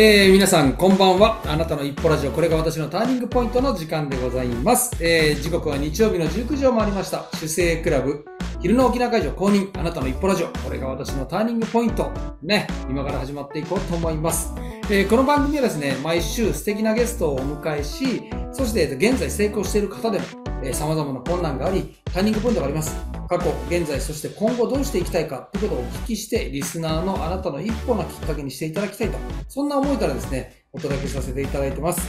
えー、皆さん、こんばんは。あなたの一歩ラジオ、これが私のターニングポイントの時間でございます。えー、時刻は日曜日の19時を回りました。主勢クラブ、昼の沖縄会場公認、あなたの一歩ラジオ、これが私のターニングポイント。ね、今から始まっていこうと思います。えー、この番組はですね、毎週素敵なゲストをお迎えし、そして現在成功している方でも、えー、様々な困難があり、ターニングポイントがあります。過去、現在、そして今後どうしていきたいかということをお聞きして、リスナーのあなたの一歩のきっかけにしていただきたいと、そんな思いからですね、お届けさせていただいてます。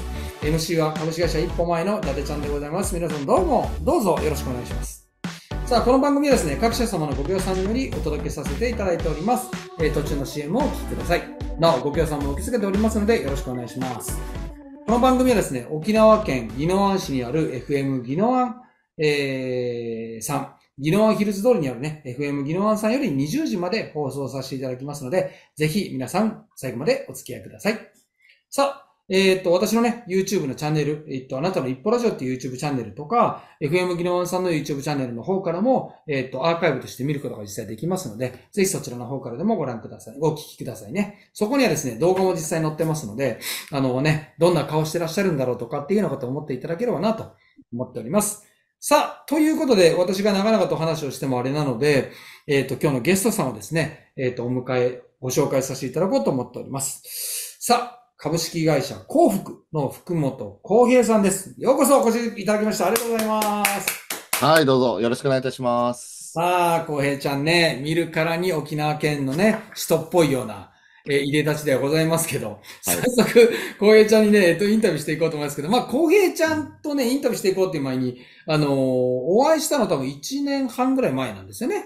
MC は株式会社一歩前の伊達ちゃんでございます。皆さんどうも、どうぞよろしくお願いします。さあ、この番組はですね、各社様のご協賛によりお届けさせていただいております。えー、途中の CM をお聴きください。なお、ご協賛も受け付けておりますので、よろしくお願いします。この番組はですね、沖縄県宜野湾市にある FM 宜野湾、えー、さん、宜野湾ヒルズ通りにあるね、FM 宜野湾さんより20時まで放送させていただきますので、ぜひ皆さん、最後までお付き合いください。さあ、えっ、と、私のね、YouTube のチャンネル、えっ、と、あなたの一歩ラジオっていう YouTube チャンネルとか、FM 技能さんの YouTube チャンネルの方からも、えっ、と、アーカイブとして見ることが実際できますので、ぜひそちらの方からでもご覧ください。お聞きくださいね。そこにはですね、動画も実際載ってますので、あのね、どんな顔してらっしゃるんだろうとかっていうようなことを思っていただければなと思っております。さあ、ということで、私が長々と話をしてもあれなので、えっ、と、今日のゲストさんをですね、えっ、と、お迎え、ご紹介させていただこうと思っております。さあ、株式会社幸福の福本幸平さんです。ようこそお越しいただきました。ありがとうございます。はい、どうぞよろしくお願いいたします。さあ、幸平ちゃんね、見るからに沖縄県のね、人っぽいような、え入れ立ちではございますけど、早速、はい、浩平ちゃんにね、えっと、インタビューしていこうと思いますけど、まあ、浩平ちゃんとね、インタビューしていこうっていう前に、あのー、お会いしたの多分1年半ぐらい前なんですよね。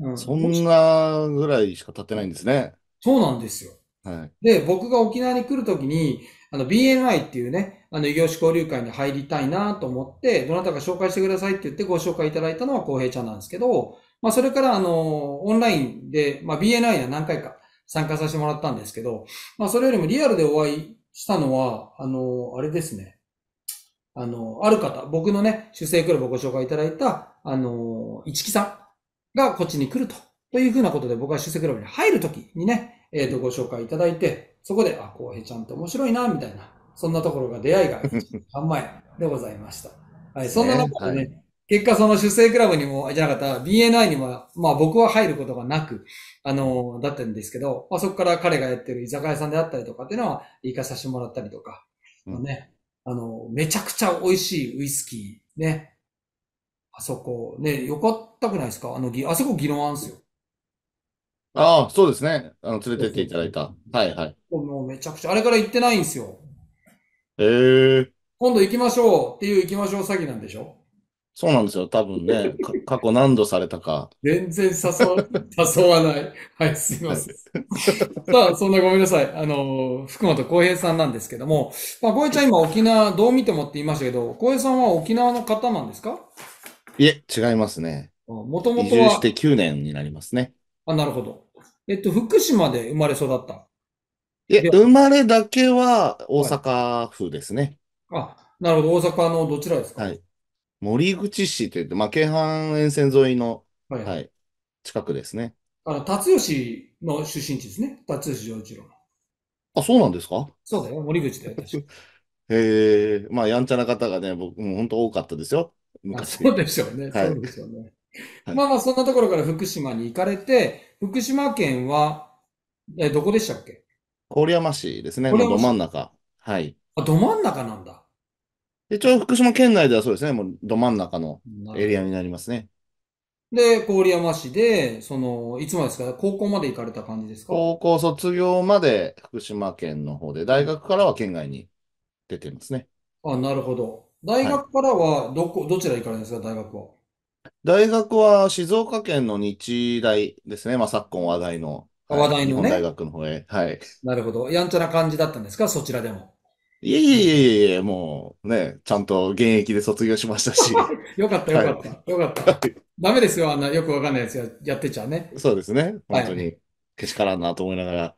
うん、そんなぐらいしか経ってないんですね。そうなんですよ。はい、で、僕が沖縄に来るときに、あの BNI っていうね、あの異業種交流会に入りたいなと思って、どなたか紹介してくださいって言ってご紹介いただいたのは浩平ちゃんなんですけど、まあそれからあの、オンラインで、まあ BNI には何回か参加させてもらったんですけど、まあそれよりもリアルでお会いしたのは、あの、あれですね。あの、ある方、僕のね、主成クラブをご紹介いただいた、あの、市木さんがこっちに来ると。というふうなことで僕は主成クラブに入るときにね、えっ、ー、と、ご紹介いただいて、そこで、あ、浩平ちゃんって面白いな、みたいな、そんなところが出会いが3万 でございました。はい、そんな中でね、はい、結果その出生クラブにも、じゃなかった、BNI には、まあ僕は入ることがなく、あのー、だったんですけど、まあそこから彼がやってる居酒屋さんであったりとかっていうのは、行かさせてもらったりとか、うん、ね、あのー、めちゃくちゃ美味しいウイスキー、ね、あそこ、ね、よかったくないですかあの、あそこ議論あんすよ。ああ、そうですね。あの、連れてっていただいた。はいはい。もうめちゃくちゃ、あれから行ってないんですよ。ええ今度行きましょうっていう行きましょう詐欺なんでしょそうなんですよ。多分ね、過去何度されたか。全然誘わ、誘わない。はい、すいません。さあ、そんなごめんなさい。あの、福本浩平さんなんですけども、まあ、浩平ちゃん今沖縄どう見てもって言いましたけど、浩平さんは沖縄の方なんですかいえ、違いますね。もとも移と住して9年になりますね。あ、なるほど。えっと、福島で生まれ育ったえ、生まれだけは大阪府ですね。あ、なるほど。大阪のどちらですかはい。森口市って言って、まあ、京阪沿線沿いの、はいはい。近くですね。あの、辰吉の出身地ですね。辰吉丈一郎の。あ、そうなんですかそうだよ。森口で。よ、え へえ、まあ、やんちゃな方がね、僕も本当多かったですよ。あ昔。そうでしょうね。そうですよね。はいまあまあ、そんなところから福島に行かれて、福島県は、え、どこでしたっけ郡山市ですね、ど真ん中。はい。あ、ど真ん中なんだ。一応、福島県内ではそうですね、もうど真ん中のエリアになりますね。で、郡山市で、その、いつまでですか高校まで行かれた感じですか高校卒業まで福島県の方で、大学からは県外に出てますね。あ、なるほど。大学からは、どこ、どちら行かれるんですか大学は。大学は静岡県の日大ですね。まあ、昨今話題の。はい話題のね日本大学の方へ。はい。なるほど。やんちゃな感じだったんですかそちらでも。いえいえいえいえ、もうね、ちゃんと現役で卒業しましたし。よかった、よかった、よかった。ダメですよ、あんなよくわかんないやつややってちゃね。そうですね。はい本当に、けしからんなと思いながら。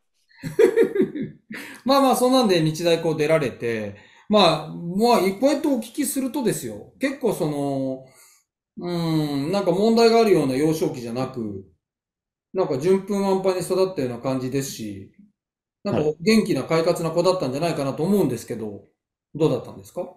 まあまあ、そんなんで日大こう出られて、まあ、まあ、一個一個お聞きするとですよ、結構その、うん、なんか問題があるような幼少期じゃなく、なんか順風満帆に育ったような感じですし、なんか元気な快活な子だったんじゃないかなと思うんですけど、どうだったんですか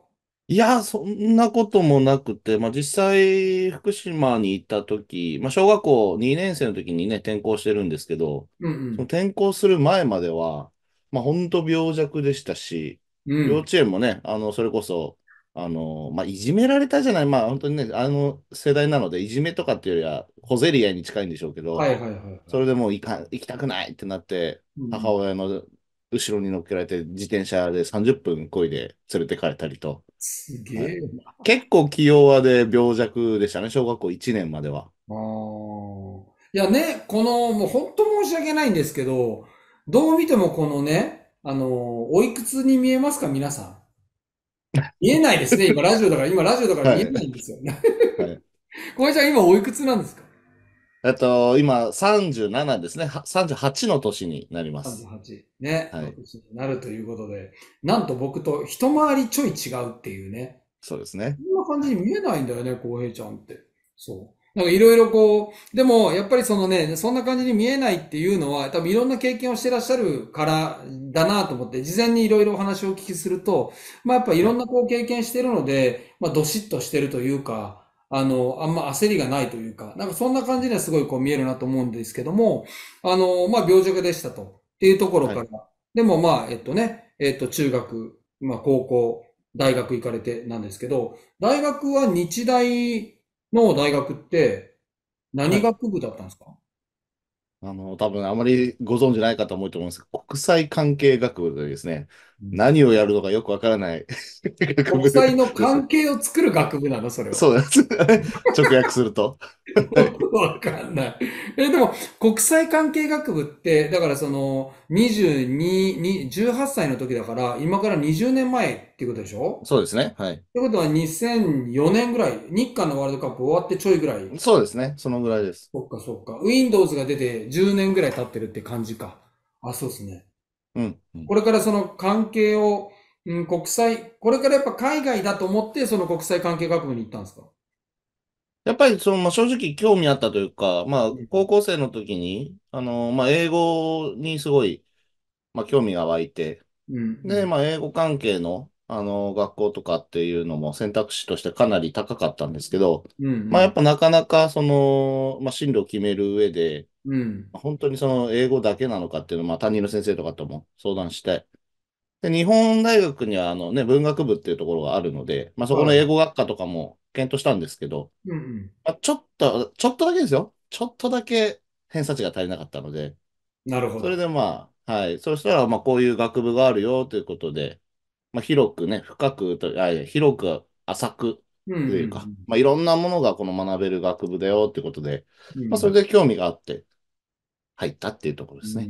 いや、そんなこともなくて、まあ、実際、福島に行った時、まあ、小学校2年生の時にね、転校してるんですけど、うんうん、転校する前までは、まあ、ほんと病弱でしたし、うん、幼稚園もね、あの、それこそ、あの、まあ、いじめられたじゃない、まあ、本当にね、あの世代なので、いじめとかっていうよりは、小競り合いに近いんでしょうけど、はいはいはいはい、それでもう行か行きたくないってなって、母親の後ろに乗っけられて、自転車で30分こいで連れてかれたりと。すげえ、は結構用弱で病弱でしたね、小学校1年までは。あいやね、この、もう本当申し訳ないんですけど、どう見てもこのね、あの、おいくつに見えますか、皆さん。見えないですね、今ラジオだから、今ラジオだから見えないんですよ。小林さん、今おいくつなんですかえっと、今37ですね。38の年になります。38。ね。はい、なるということで、なんと僕と一回りちょい違うっていうね。そうですね。こんな感じに見えないんだよね、浩平ちゃんって。そう。なんかいろいろこう、でもやっぱりそのね、そんな感じに見えないっていうのは、多分いろんな経験をしてらっしゃるからだなと思って、事前にいろいろお話をお聞きすると、まあやっぱいろんなこう経験してるので、まあどしっとしてるというか、あの、あんま焦りがないというか、なんかそんな感じにはすごいこう見えるなと思うんですけども、あの、まあ病弱でしたと、っていうところから、はい、でもまあ、えっとね、えっと中学、まあ高校、大学行かれてなんですけど、大学は日大の大学って何学部だったんですか、あの、多分あまりご存じない方も多いと思うんですが、国際関係学部ですね。何をやるのかよくわからない。国際の関係を作る学部なのそれは。そうです。直訳すると。わかんない。え、でも、国際関係学部って、だからその、22、18歳の時だから、今から20年前っていうことでしょそうですね。はい。ってことは2004年ぐらい、日韓のワールドカップ終わってちょいぐらい。そうですね。そのぐらいです。そっかそっか。Windows が出て10年ぐらい経ってるって感じか。あ、そうですね。うんこれからその関係を、うん、国際、これからやっぱ海外だと思って、その国際関係学部に行ったんですかやっぱりその、まあ、正直興味あったというか、まあ、高校生の時に、あの、まあ、英語にすごい、まあ、興味が湧いて、うんうん、で、まあ、英語関係の、あの、学校とかっていうのも選択肢としてかなり高かったんですけど、うんうん、まあやっぱなかなかその、まあ進路を決める上で、うん、本当にその英語だけなのかっていうのは、ま担任の先生とかとも相談して、で、日本大学にはあのね、文学部っていうところがあるので、まあそこの英語学科とかも検討したんですけど、うんまちょっと、ちょっとだけですよ。ちょっとだけ偏差値が足りなかったので、なるほど。それでまあ、はい。そしたら、まあこういう学部があるよということで、まあ、広くね、深くと、あ広く浅くというか、まあ、いろんなものがこの学べる学部だよってことで、まあ、それで興味があって入ったっていうところですね。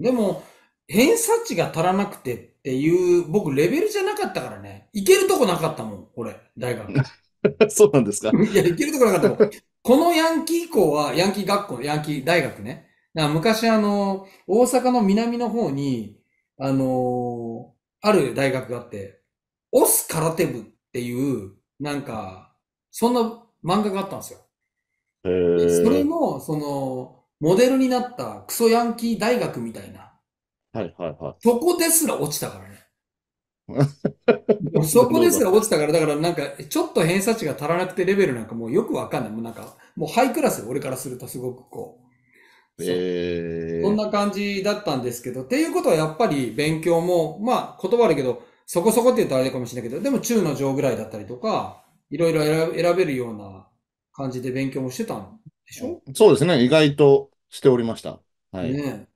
でも、偏差値が足らなくてっていう、僕、レベルじゃなかったからね。行けるとこなかったもん、俺、大学。そうなんですか。いや、行けるとこなかったもん。このヤンキー校は、ヤンキー学校、ヤンキー大学ね。昔、あの、大阪の南の方に、あのある大学があって、オス空手部っていう、なんか、そんな漫画があったんですよ。えそれも、その、モデルになったクソヤンキー大学みたいな。はいはいはい。そこですら落ちたからね。そこですら落ちたから、だからなんか、ちょっと偏差値が足らなくてレベルなんかもうよくわかんない。もうなんか、もうハイクラス、俺からするとすごくこう、えー、こんな感じだったんですけど、っていうことはやっぱり勉強も、まあ言葉あるけど、そこそこって言うとあれかもしれないけど、でも中の上ぐらいだったりとか、いろいろ選べるような感じで勉強もしてたんでしょそうですね。意外としておりました。はい。ね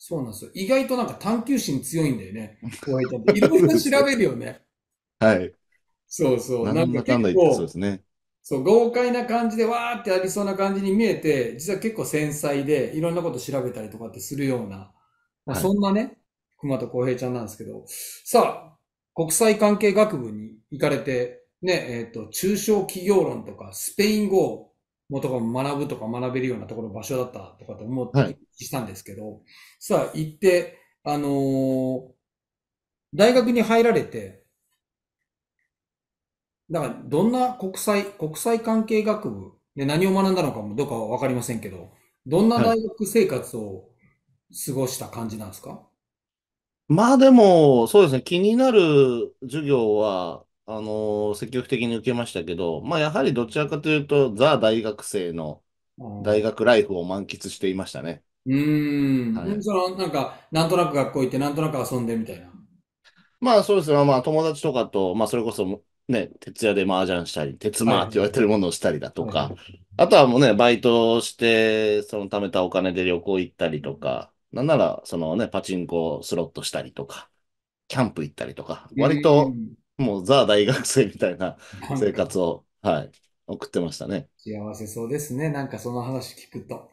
そうなんですよ。意外となんか探求心強いんだよね。いろいろ調べるよね。はい。そうそう。なんかってそうですね。そう、豪快な感じでわーってありそうな感じに見えて、実は結構繊細で、いろんなこと調べたりとかってするような、まあ、そんなね、はい、熊田浩平ちゃんなんですけど、さあ、国際関係学部に行かれて、ね、えっ、ー、と、中小企業論とか、スペイン語もとか学ぶとか学べるようなところ、場所だったとかと思ったりしたんですけど、はい、さあ、行って、あのー、大学に入られて、だから、どんな国際、国際関係学部で何を学んだのかもどうかはわかりませんけど、どんな大学生活を過ごした感じなんですか、はい、まあでも、そうですね、気になる授業は、あの、積極的に受けましたけど、まあやはりどちらかというと、ザ大学生の大学ライフを満喫していましたね。うん、はい、そのなんか、なんとなく学校行って、なんとなく遊んでみたいな。まあそうですね、まあ友達とかと、まあそれこそね、徹夜で麻雀したり、鉄マーって言われてるものをしたりだとか、あとはもうね、バイトして、その貯めたお金で旅行行ったりとか、なんなら、そのね、パチンコスロットしたりとか、キャンプ行ったりとか、割と、もうザ大学生みたいな 生活を、はい、送ってましたね。幸せそうですね。なんかその話聞くと。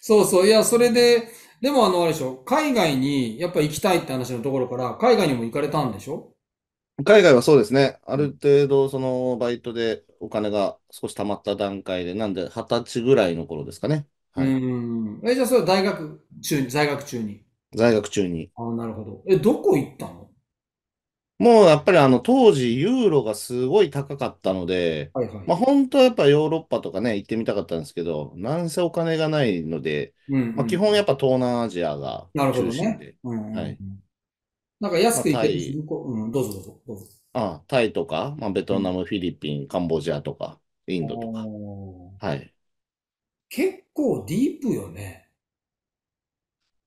そうそう。いや、それで、でもあの、あれでしょ、海外にやっぱ行きたいって話のところから、海外にも行かれたんでしょ海外はそうですね。ある程度、そのバイトでお金が少し貯まった段階で、なんで、二十歳ぐらいの頃ですかね。はい。うん。え、じゃあそれは大学中に、在学中に。在学中に。あ、なるほど。え、どこ行ったのもうやっぱりあの当時ユーロがすごい高かったので、はいはまあ本当はやっぱヨーロッパとかね、行ってみたかったんですけど、なんせお金がないので、まあ基ん。本やっぱ東南アジアがなるほ中ど心ね。で、うんうんうはん。い。なんか安くけるう、ん、どうぞどうぞ、ああ、タイとか、まあ、ベトナム、フィリピン、カンボジアとか、インドとか。はい。結構ディープよね。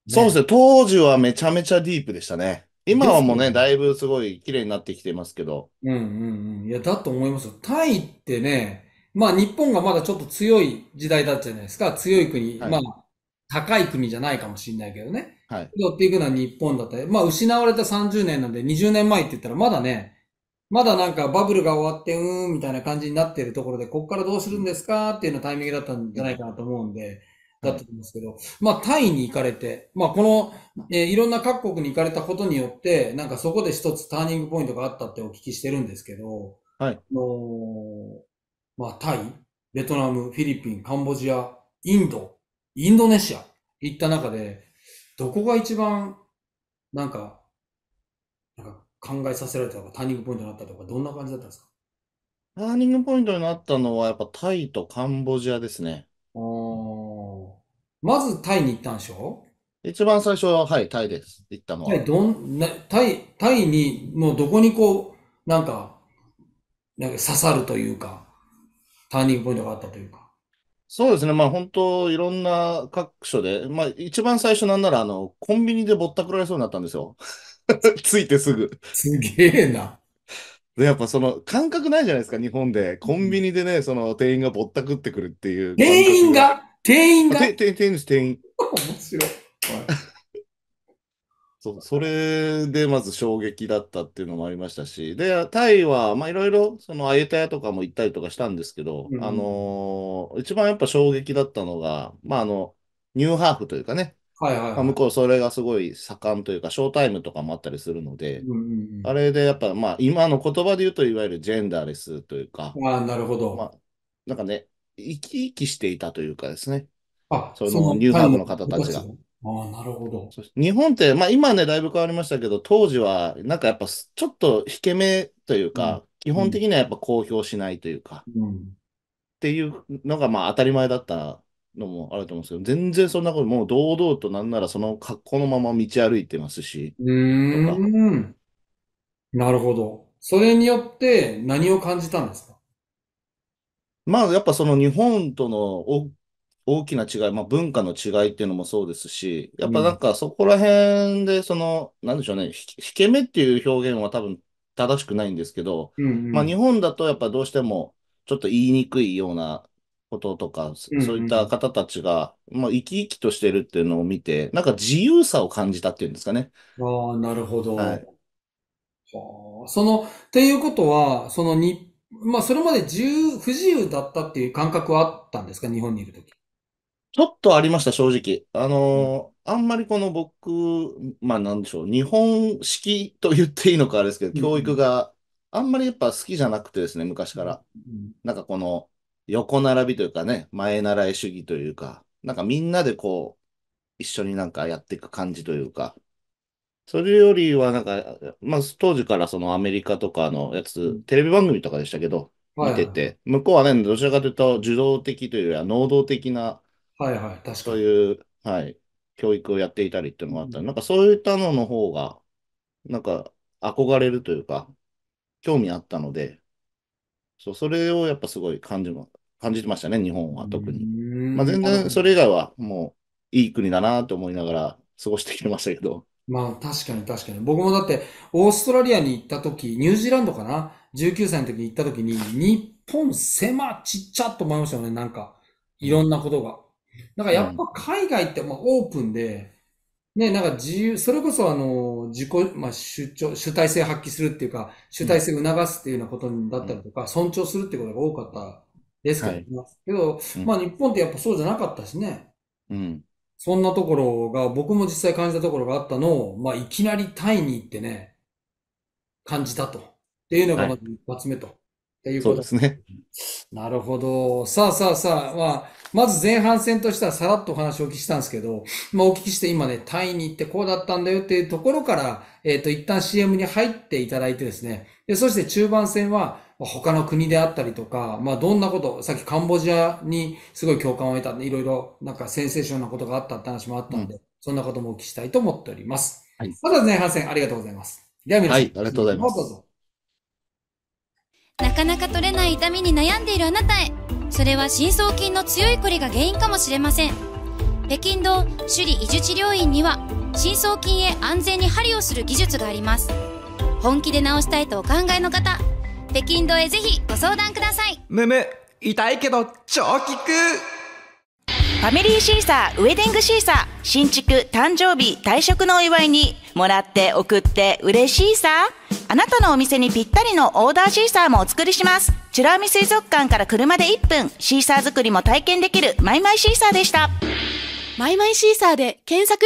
そうですね。当時はめちゃめちゃディープでしたね。今はもうね、だいぶすごい綺麗になってきてますけど。うんうんうん。いや、だと思いますよ。タイってね、まあ日本がまだちょっと強い時代だったじゃないですか。強い国。はいまあ、高い国じゃないかもしれないけどね。はい。寄っていくのは日本だったまあ失われた30年なんで20年前って言ったらまだね、まだなんかバブルが終わってうーんみたいな感じになってるところで、ここからどうするんですかっていうのタイミングだったんじゃないかなと思うんで、だったんですけど、まあタイに行かれて、まあこの、えー、いろんな各国に行かれたことによって、なんかそこで一つターニングポイントがあったってお聞きしてるんですけど、はい。のまあタイ、ベトナム、フィリピン、カンボジア、インド、インドネシア、行った中で、どこが一番、なんか、なんか考えさせられたとか、ターニングポイントになったとか、どんな感じだったんですかターニングポイントになったのは、やっぱタイとカンボジアですね。おまずタイに行ったんでしょ一番最初は、はい、タイです。行ったのは。どんなタイ、タイに、もうどこにこう、なんか、なんか刺さるというか、ターニングポイントがあったというか。そうですね、まあ、本当、いろんな各所で、まあ、一番最初なんなら、あの、コンビニでぼったくられそうになったんですよ。ついてすぐ。すげえな。で、やっぱその感覚ないじゃないですか、日本で。コンビニでね、その店員がぼったくってくるっていう。店員が店員が店員です、店員。面白い。そう、それでまず衝撃だったっていうのもありましたし、で、タイは、まあ、いろいろ、その、アユタヤとかも行ったりとかしたんですけど、うんあのー一番やっぱ衝撃だったのが、まあ、あの、ニューハーフというかね、はいはいまあ向こうそれがすごい盛んというか、ショータイムとかもあったりするので、うんあれでやっぱ、まあ、今の言葉で言うと、いわゆるジェンダーレスというか、あなるほまあ、なんかね、生き生きしていたというかですね、あ、そのニューハーフの方たちが。ああ、なるほど。日本って、まあ今ね、だいぶ変わりましたけど、当時は、なんかやっぱ、ちょっと引け目というか、基本的にはやっぱ公表しないというか、うん。っていうのがまあ当たり前だったのもあると思うんですけど、全然そんなこと、もう堂々となんならその格好のまま道歩いてますし、うーん。なるほど。それによって何を感じたんですかまあやっぱその日本との大大きな違い、まあ、文化の違いっていうのもそうですし、やっぱなんかそこら辺で、その、なんでしょうね、引け目っていう表現は多分正しくないんですけど、うんうん、まあ、日本だとやっぱどうしてもちょっと言いにくいようなこととか、そういった方たちが、まあ、生き生きとしてるっていうのを見て、なんか自由さを感じたっていうんですかね。ああ、なるほど。はい。はあ、その、っていうことは、そのまあ、それまで自由、不自由だったっていう感覚はあったんですか、日本にいるとき。ちょっとありました、正直。あのー、あんまりこの僕、まあなんでしょう、日本式と言っていいのかあれですけど、教育があんまりやっぱ好きじゃなくてですね、昔から。なんかこの横並びというかね、前習い主義というか、なんかみんなでこう、一緒になんかやっていく感じというか、それよりはなんか、まあ当時からそのアメリカとかのやつ、テレビ番組とかでしたけど、見てて、向こうはね、どちらかというと受動的というよりは能動的な、はいはい、確かに。そういう、はい、教育をやっていたりっていうのもあったなんかそういったのの方が、なんか憧れるというか、興味あったので、そう、それをやっぱすごい感じま、感じてましたね、日本は特に。まあ、全然それ以外はもういい国だなと思いながら過ごしてきてましたけど。まあ確かに確かに。僕もだってオーストラリアに行った時、ニュージーランドかな ?19 歳の時に行った時に、日本狭ちっちゃっと思いましたよね、なんか。いろんなことが。なんかやっぱ海外ってまあオープンで、ね、なんか自由、それこそあの、自己、まあ、主張、主体性発揮するっていうか、主体性を促すっていうようなことだったりとか、尊重するってことが多かったですけど、はいけど、まあ日本ってやっぱそうじゃなかったしね。うん。そんなところが、僕も実際感じたところがあったのを、まあいきなりタイに行ってね、感じたと。っていうのがまず一発目と。ていうことですね。なるほど。さあさあさあ、まあ、まず前半戦としてはさらっとお話をお聞きしたんですけど、まあ、お聞きして今ね、タイに行ってこうだったんだよっていうところから、えっ、ー、と、一旦 CM に入っていただいてですね、でそして中盤戦は、他の国であったりとか、まあ、どんなこと、さっきカンボジアにすごい共感を得たんで、いろいろなんかセンセーションなことがあったって話もあったんで、うん、そんなこともお聞きしたいと思っております。はい、まず前半戦ありがとうございます。では皆さん、はい、ありがとうございます。どうぞ。なかなか取れない痛みに悩んでいるあなたへそれは深層筋の強いこりが原因かもしれません北京道首里移住治療院には深層筋へ安全に針をする技術があります本気で治したいとお考えの方北京道へぜひご相談くださいむむ痛いけど超効くァミリーシーサーウェディングシーサー新築誕生日退職のお祝いにもらって送って嬉しいさあなたのお店にぴったりのオーダーシーサーもお作りします美ら海水族館から車で1分シーサー作りも体験できるマイマイシーサーでしたマイマイシーサーで検索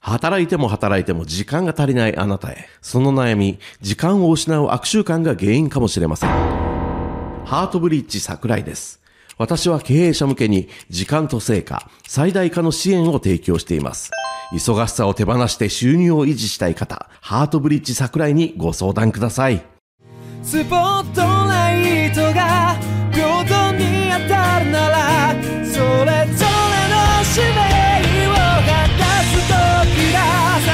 働いても働いても時間が足りないあなたへ。その悩み、時間を失う悪習慣が原因かもしれません。ハートブリッジ桜井です。私は経営者向けに時間と成果、最大化の支援を提供しています。忙しさを手放して収入を維持したい方、ハートブリッジ桜井にご相談ください。スポットライトが平等に当たるなら、それぞれの使命を果たすださ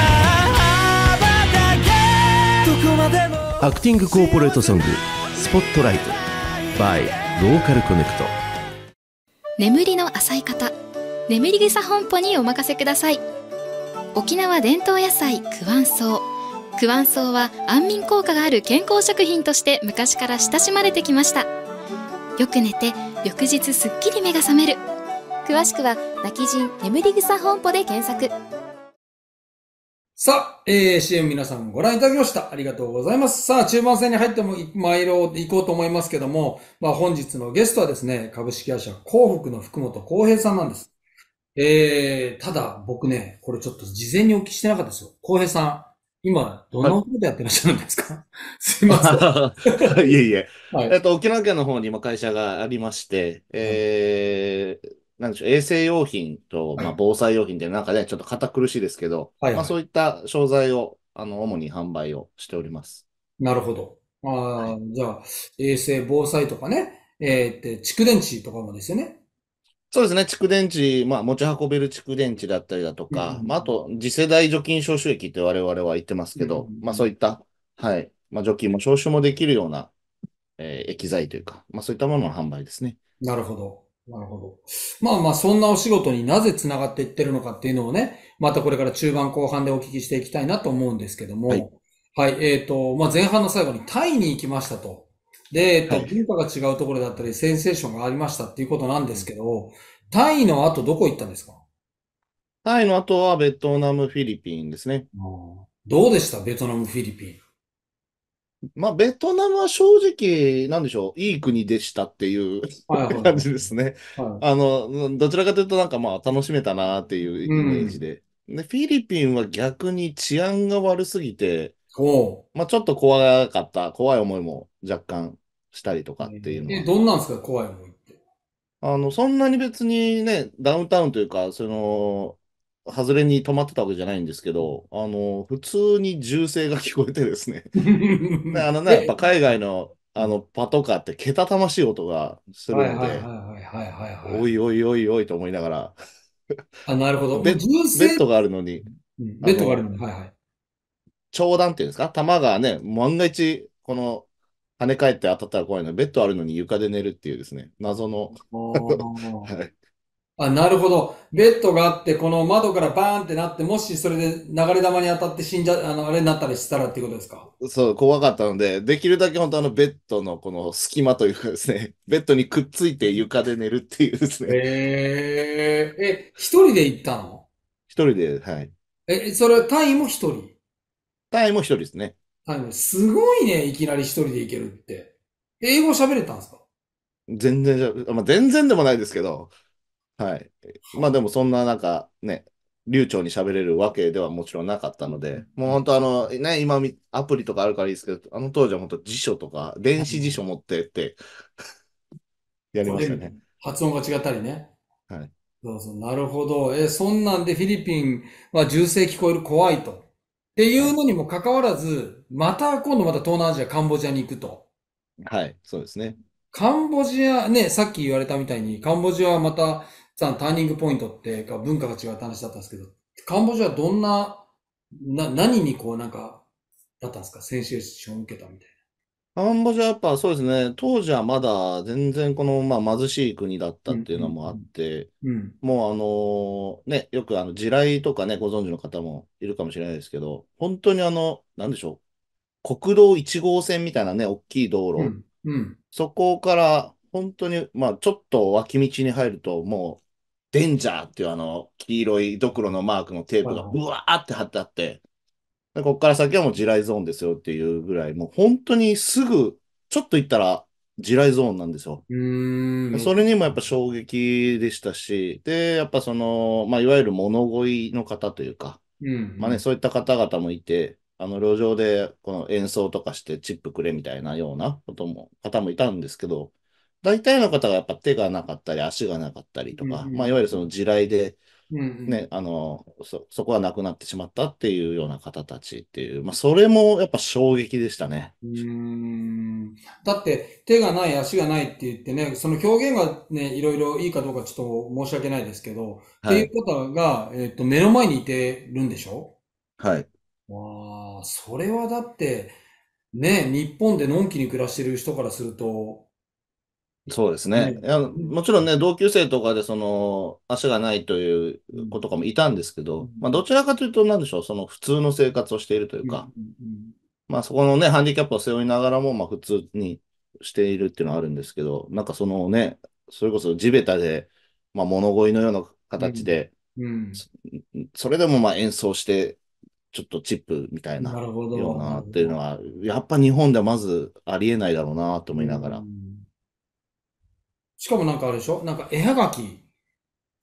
羽ばけどこまでもアクティングコーポレートソング、スポットライト、by ローカルコネクト。眠りの浅い方眠り草本舗にお任せください沖縄伝統野菜クワンソウクワンソウは安眠効果がある健康食品として昔から親しまれてきましたよく寝て翌日すっきり目が覚める詳しくは泣き人眠り草本舗で検索さあ、えー、CM 皆さんご覧いただきました。ありがとうございます。さあ、中盤戦に入っても、まいろ行こうと思いますけども、まあ本日のゲストはですね、株式会社幸福の福本幸平さんなんです。えー、ただ僕ね、これちょっと事前にお聞きしてなかったですよ。幸平さん、今、どんなことやってらっしゃるんですか、はい、すいません。いえいえ。はい、えっと、沖縄県の方にも会社がありまして、えー、なんでしょう、衛生用品と、まあ、防災用品という中で、ちょっと堅苦しいですけど、はいはいまあ、そういった商材を、あの、主に販売をしております。なるほど。ああ、じゃあ、衛生、防災とかね、えー、って、蓄電池とかもですよね。そうですね。蓄電池、まあ、持ち運べる蓄電池だったりだとか、うんまあ、あと、次世代除菌消臭液って我々は言ってますけど、うんまあ、そういった、はい、まあ、除菌も消臭もできるような、えー、液剤というか、まあ、そういったものの販売ですね。なるほど。なるほど。まあまあ、そんなお仕事になぜ繋がっていってるのかっていうのをね、またこれから中盤後半でお聞きしていきたいなと思うんですけども、はい、はい、えっ、ー、と、まあ前半の最後にタイに行きましたと。で、えっ、ー、と、文化が違うところだったり、センセーションがありましたっていうことなんですけど、タイの後どこ行ったんですかタイの後はベトナム、フィリピンですね。どうでしたベトナム、フィリピン。まあ、ベトナムは正直、なんでしょう、いい国でしたっていうはい感じですね。はあの、どちらかというと、なんかまあ、楽しめたなっていうイメージで。で、フィリピンは逆に治安が悪すぎて、い。おう。まあ、ちょっと怖かった、怖い思いも若干したりとかっていうのえ、は。どんなんですか怖いもんって。あの、そんなに別にね、ダウンタウンというか、その、外れに止まってたわけじゃないんですけど、あの、普通に銃声が聞こえてですね。あのね、やっぱ海外のあのパトカーってけたたましい音がするので、おいおいおいおいと思いながら、あ、なるほど。ベッドがあるのに、ベッドがあるのに、はいはい。長弾っていうんですか弾がね、万が一、この、跳ね返って当たったら怖いのベッドあるのに床で寝るっていうですね、謎の、はい、あ、なるほど。ベッドがあって、この窓からバーンってなって、もしそれで流れ弾に当たって死んじゃ、あの、あれになったりしたらっていうことですかそう、怖かったので、できるだけ本当あのベッドのこの隙間というかですね、ベッドにくっついて床で寝るっていうですね。えー、え、一人で行ったの一人で、はい。え、それ、単位も一人単位も一人ですね。単位も、すごいね、いきなり一人で行けるって。英語喋れたんですか全然、まあ、全然でもないですけど、はい。まあでもそんななんかね、流暢に喋れるわけではもちろんなかったので、もう本当あの、ね、今アプリとかあるからいいですけど、あの当時は本当辞書とか、電子辞書持ってって やりましたね。発音が違ったりね。はい。そうそう、なるほど。え、そんなんでフィリピンは銃声聞こえる怖いと。っていうのにもかかわらず、また今度また東南アジア、カンボジアに行くと。はい、そうですね。カンボジア、ね、さっき言われたみたいに、カンボジアはまた、さん、ターニングポイントってか、文化が違う話だったんですけど、カンボジアはどんな、な、何にこう、なんか、だったんですかセンシエーションを受けたみたいな。カンボジアやっぱそうですね、当時はまだ全然この、まあ、貧しい国だったっていうのもあって、うんうんうん、もうあのね、よくあの地雷とかね、ご存知の方もいるかもしれないですけど、本当にあの、なんでしょう、国道1号線みたいなね、大きい道路、うんうん、そこから本当に、まあ、ちょっと脇道に入ると、もう、デンジャーっていうあの、黄色いドクロのマークのテープが、うわーって貼ってあって、でここから先はもう地雷ゾーンですよっていうぐらい、もう本当にすぐ、ちょっと行ったら地雷ゾーンなんですよ。それにもやっぱ衝撃でしたし、で、やっぱその、まあ、いわゆる物乞いの方というか、うん、まあね、そういった方々もいて、あの、路上でこの演奏とかしてチップくれみたいなようなことも、方もいたんですけど、大体の方がやっぱ手がなかったり、足がなかったりとか、うん、まあ、いわゆるその地雷で、ね、あのそ、そこはなくなってしまったっていうような方たちっていう、まあ、それもやっぱ衝撃でしたね。うんだって、手がない、足がないって言ってね、その表現がね、いろいろいいかどうかちょっと申し訳ないですけど、はい、っていう方が、えっ、ー、と、目の前にいてるんでしょはい。わあそれはだって、ね、日本でのんきに暮らしてる人からすると、そうですね。いや、もちろんね、同級生とかで、その、足がないという子とかもいたんですけど、まあ、どちらかというと、なんでしょう、その、普通の生活をしているというか、まあ、そこのね、ハンディキャップを背負いながらも、まあ、普通にしているっていうのはあるんですけど、なんかそのね、それこそ地べたで、まあ、物乞いのような形で、うんうん、それでもまあ演奏して、ちょっとチップみたいなようなっていうのは、やっぱ日本ではまずありえないだろうなと思いながら。うんしかもなんかあるでしょなんか絵はがき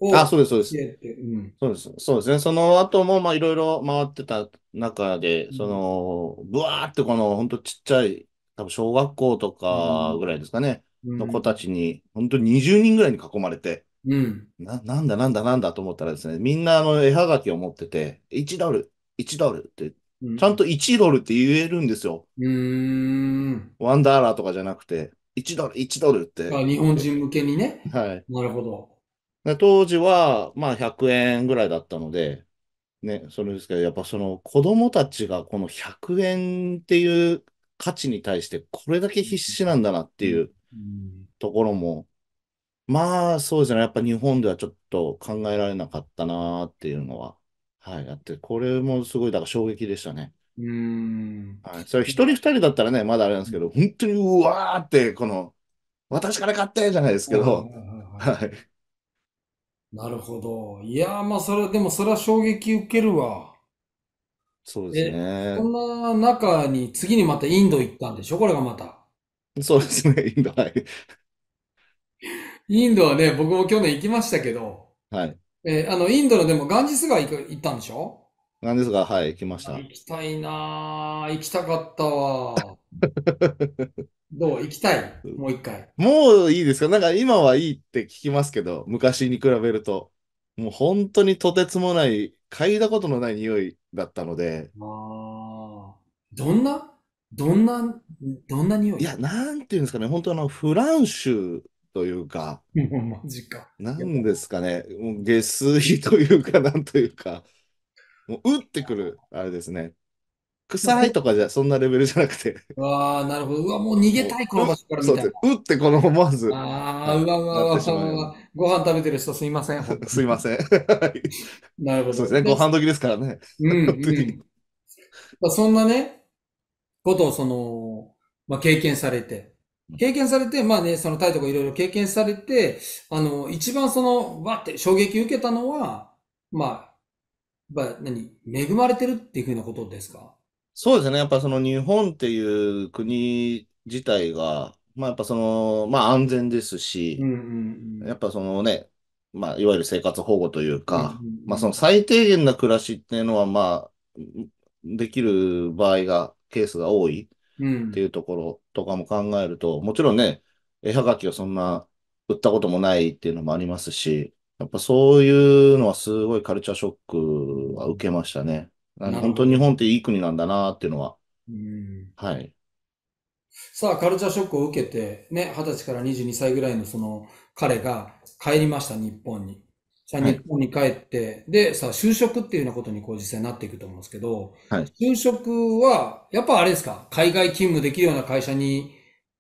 を。あ、そうです、そうです。うん、そうです。そうですね。その後も、まあ、いろいろ回ってた中で、その、ぶわーってこの、ほんとちっちゃい、多分小学校とかぐらいですかね、うん、の子たちに、本当に20人ぐらいに囲まれて、うん、な、なんだなんだなんだと思ったらですね、みんなあの絵はがきを持ってて、1ドル、1ドルって、ちゃんと1ドルって言えるんですよ。うん、ワンダーラーとかじゃなくて。1ドル、1ドルって。あ、日本人向けにね。はい。なるほど。で当時は、まあ100円ぐらいだったので、ね、それですけど、やっぱその子供たちがこの100円っていう価値に対してこれだけ必死なんだなっていうところも、まあそうですね、やっぱ日本ではちょっと考えられなかったなっていうのは、はい、あって、これもすごい、だから衝撃でしたね。うん。はい。それ一人二人だったらね、まだあれなんですけど、本当にうわーって、この、私から買ってじゃないですけど、はい。なるほど。いやー、まあ、それ、でも、それは衝撃受けるわ。そうですね。こんな中に、次にまたインド行ったんでしょこれがまた。そうですね、インド、はい。インドはね、僕も去年行きましたけど、はい。えーあの、インドのでも、ガンジス川行く行ったんでしょなんですが、はい、来ました。行きたいなぁ。行きたかったわ。どう行きたいもう一回。もういいですかなんか今はいいって聞きますけど、昔に比べると。もう本当にとてつもない、嗅いだことのない匂いだったので。あどんなどんな、どんな匂いいや、なんていうんですかね、本当あの、フランシュというか、マジか。なんですかね、もう下水というか、なんというか、もう、打ってくる、あれですね。臭いとかじゃ、そんなレベルじゃなくて。あわあ、なるほど。うわ、もう逃げたい、この場所からみそうです。打ってこの思わず、ああ、うわうわうわうわご飯食べてる人すいません。すいません。はいなるほど。そうですね、ご飯時ですからね。うんまあ、そんなね、ことをその、まあ、経験されて、経験されて、まあね、そのタイとかいろいろ経験されて、あの、一番その、わって衝撃受けたのは、まあ、やっぱ何、恵まれてるっていうふうなことですかそうですね。やっぱその日本っていう国自体が、まあやっぱその、まあ安全ですし、うんうんうん、やっぱそのね、まあいわゆる生活保護というか、まあその最低限な暮らしっていうのはまあ、できる場合が、ケースが多いっていうところとかも考えると、うん、もちろんね、絵はがきをそんな売ったこともないっていうのもありますし、やっぱそういうのはすごいカルチャーショックは受けましたね。なる本当に日本っていい国なんだなっていうのは、うんはい。さあ、カルチャーショックを受けて、ね、二十歳から22歳ぐらいのその彼が帰りました、日本に。さあ、日本に帰って、で、さあ、就職っていうようなことにこう実際になっていくと思うんですけど、就職は、やっぱあれですか、海外勤務できるような会社に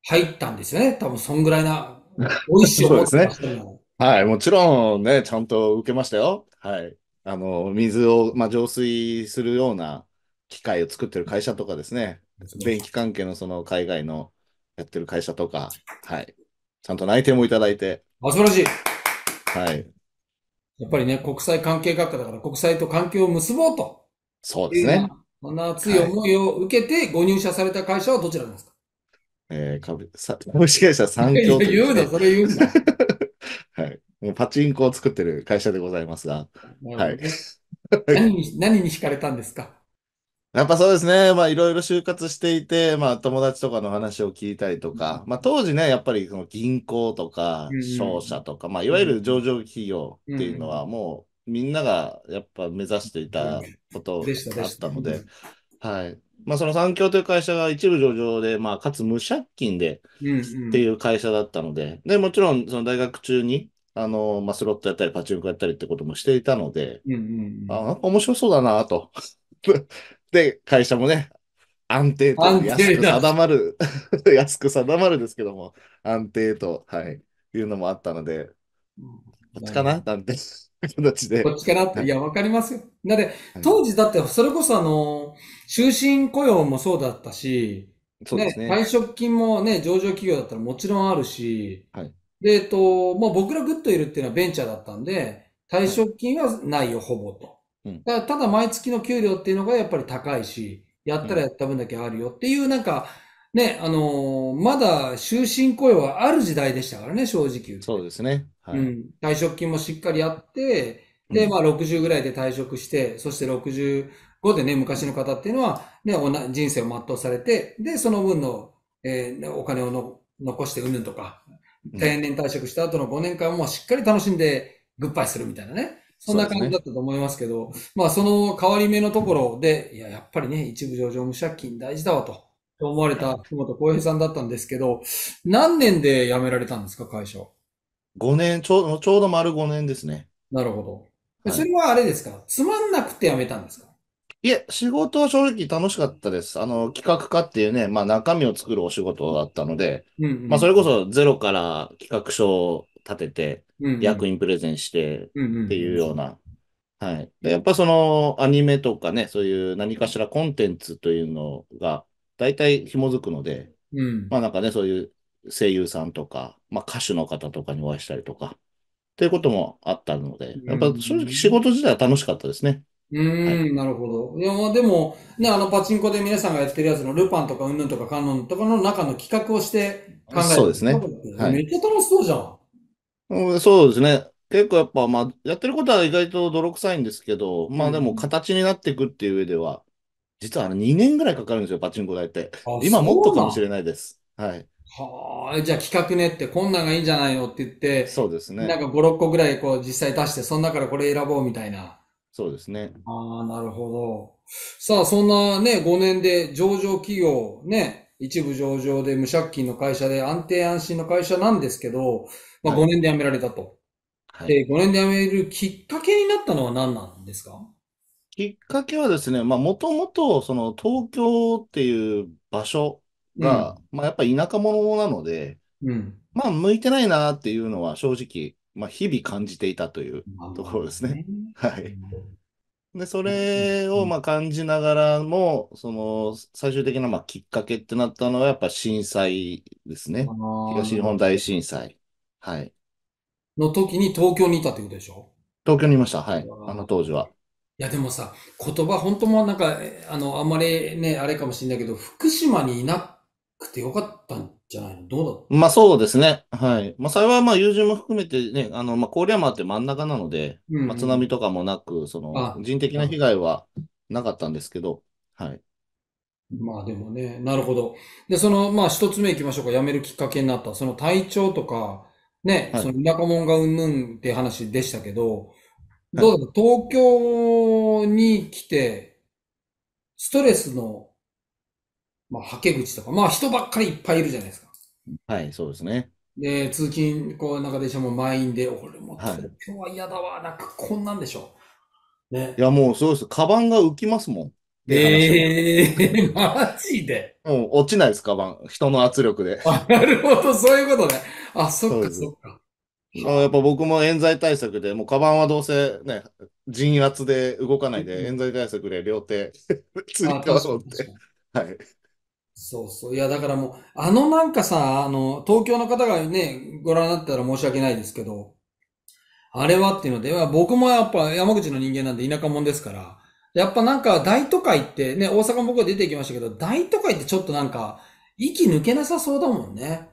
入ったんですよね。多分、そんぐらいな、美味しい思をそうですねしるのはい、もちろんね、ちゃんと受けましたよ。はい。あの、水を、まあ、浄水するような機械を作ってる会社とかですね。電気関係のその海外のやってる会社とか、はい。ちゃんと内定もいただいて。あ、素晴らしい。はい。やっぱりね、国際関係学科だから国際と関係を結ぼうと。そうですね。そんな熱い思いを受けてご入社された会社はどちらなんですか、えー株株式会社産業という、言うな、それ言うな。パチンコを作ってる会社でございますが、はい。何に、何に惹かれたんですかやっぱそうですね。まあいろいろ就活していて、まあ友達とかの話を聞いたりとか、うん、まあ当時ね、やっぱりその銀行とか商社とか、うん、まあいわゆる上場企業っていうのはもうみんながやっぱ目指していたことだったので、はい。まあその産協という会社が一部上場で、まあかつ無借金でっていう会社だったので、で、もちろんその大学中にあの、まあ、スロットやったり、パチンコやったりってこともしていたので、うんうんうん、あなんか面白そうだなと。で、会社もね、安定と安く定まる、安く定まるですけども、安定と、はい、いうのもあったので、こっちかななんて 形で。こっちかなって、いや、わかりますよ。だで、当時だって、それこそあの、終身雇用もそうだったし、そうですね退職金もね、上場企業だったらもちろんあるし、はい、で、えっと、まあ、僕らグッといるっていうのはベンチャーだったんで、退職金はないよ、ほぼと。うん、だただ、毎月の給料っていうのがやっぱり高いし、やったらやった分だけあるよっていう、なんか、ね、あのー、まだ終身雇用はある時代でしたからね、正直そうですね。はい、うん。退職金もしっかりあって、で、まあ、60ぐらいで退職して、そして65でね、昔の方っていうのは、ね、人生を全うされて、で、その分の、えー、お金をの残してうぬんとか、定年退職した後の5年間もしっかり楽しんでグッバイするみたいなね。そんな感じだったと思いますけど、ね、まあその変わり目のところで、いや、やっぱりね、一部上場無借金大事だわと思われた福本浩平さんだったんですけど、何年で辞められたんですか、会社。5年、ちょうど、ちょうど丸5年ですね。なるほど。それはあれですか、はい、つまんなくて辞めたんですかいえ、仕事は正直楽しかったです。あの、企画家っていうね、まあ中身を作るお仕事だったので、まあそれこそゼロから企画書を立てて、役員プレゼンしてっていうような。はい。で、やっぱそのアニメとかね、そういう何かしらコンテンツというのが大体紐づくので、まあなんかね、そういう声優さんとか、まあ歌手の方とかにお会いしたりとか、っていうこともあったので、やっぱ正直仕事自体は楽しかったですね。うん、なるほど。いや、まあでも、ね、あの、パチンコで皆さんがやってるやつの、ルパンとか、うんぬんとか、カノンとかの中の企画をして考えてそうですねはいめっちゃ楽しそうじゃん。うん、そうですね。結構やっぱ、まあ、やってることは意外と泥臭いんですけど、まあでも形になっていくっていう上では、実はあの2年ぐらいかかるんですよ、パチンコ大って。今もっとかもしれないです。はい。はあ、じゃあ企画ねって、こんなんがいいんじゃないのって言って、そうですね。なんか5、6個ぐらいこう実際出して、その中からこれ選ぼうみたいな。そうですね。ああ、なるほど。さあ、そんなね、5年で上場企業、ね、一部上場で無借金の会社で安定安心の会社なんですけど、まあ、5年で辞められたと。はいで、5年で辞めるきっかけになったのは何なんですかきっかけはですね、まあ、もともと、その東京っていう場所が、まあ、やっぱり田舎者なので、うん。まあ、向いてないなっていうのは正直まあ、日々感じていたというところですね。はい。で、それをまあ感じながらも、その最終的なまあきっかけってなったのはやっぱ震災ですね。東日本大震災。はい。の時に東京にいたってことでしょ東京にいました。はい。あの当時は。いやでもさ、言葉本当もなんか、あの、あんまりね、あれかもしれないけど、福島にいなくてよかったんじゃないのどうだまあそうですね。はい。まあ幸いまあ友人も含めてね、あの、まあ郡山って真ん中なので、うんうんまあ津波とかもなく、そあの人的な被害はなかったんですけど、はい。まあでもね、なるほど。で、その、まあ一つ目行きましょうか。辞めるきっかけになった。その体調とか、ね、はいその田舎者がうんぬんって話でしたけど、どうだろう東京に来て、ストレスのまあ、はけ口とか、まあ、人ばっかりいっぱいいるじゃないですか。はい、そうですね。で、通勤、こう、中でしょ、も満員で、俺も今日は嫌だわ、なんかこんなんでしょ。ね。いや、もうそうです。カバンが浮きますもん。ええー、マジで。もう落ちないです、カバン。人の圧力で。あ、なるほど、そういうことね。あ、そっか、そっか。あやっぱ僕も冤罪対策で、もうカバンはどうせね、陣圧で動かないで、冤罪対策で両手、つりかわそうって。はい。そうそう。いや、だからもう、あのなんかさ、あの、東京の方がね、ご覧になったら申し訳ないですけど、あれはっていうので、僕もやっぱ山口の人間なんで田舎者ですから、やっぱなんか大都会ってね、大阪も僕は出てきましたけど、大都会ってちょっとなんか、息抜けなさそうだもんね。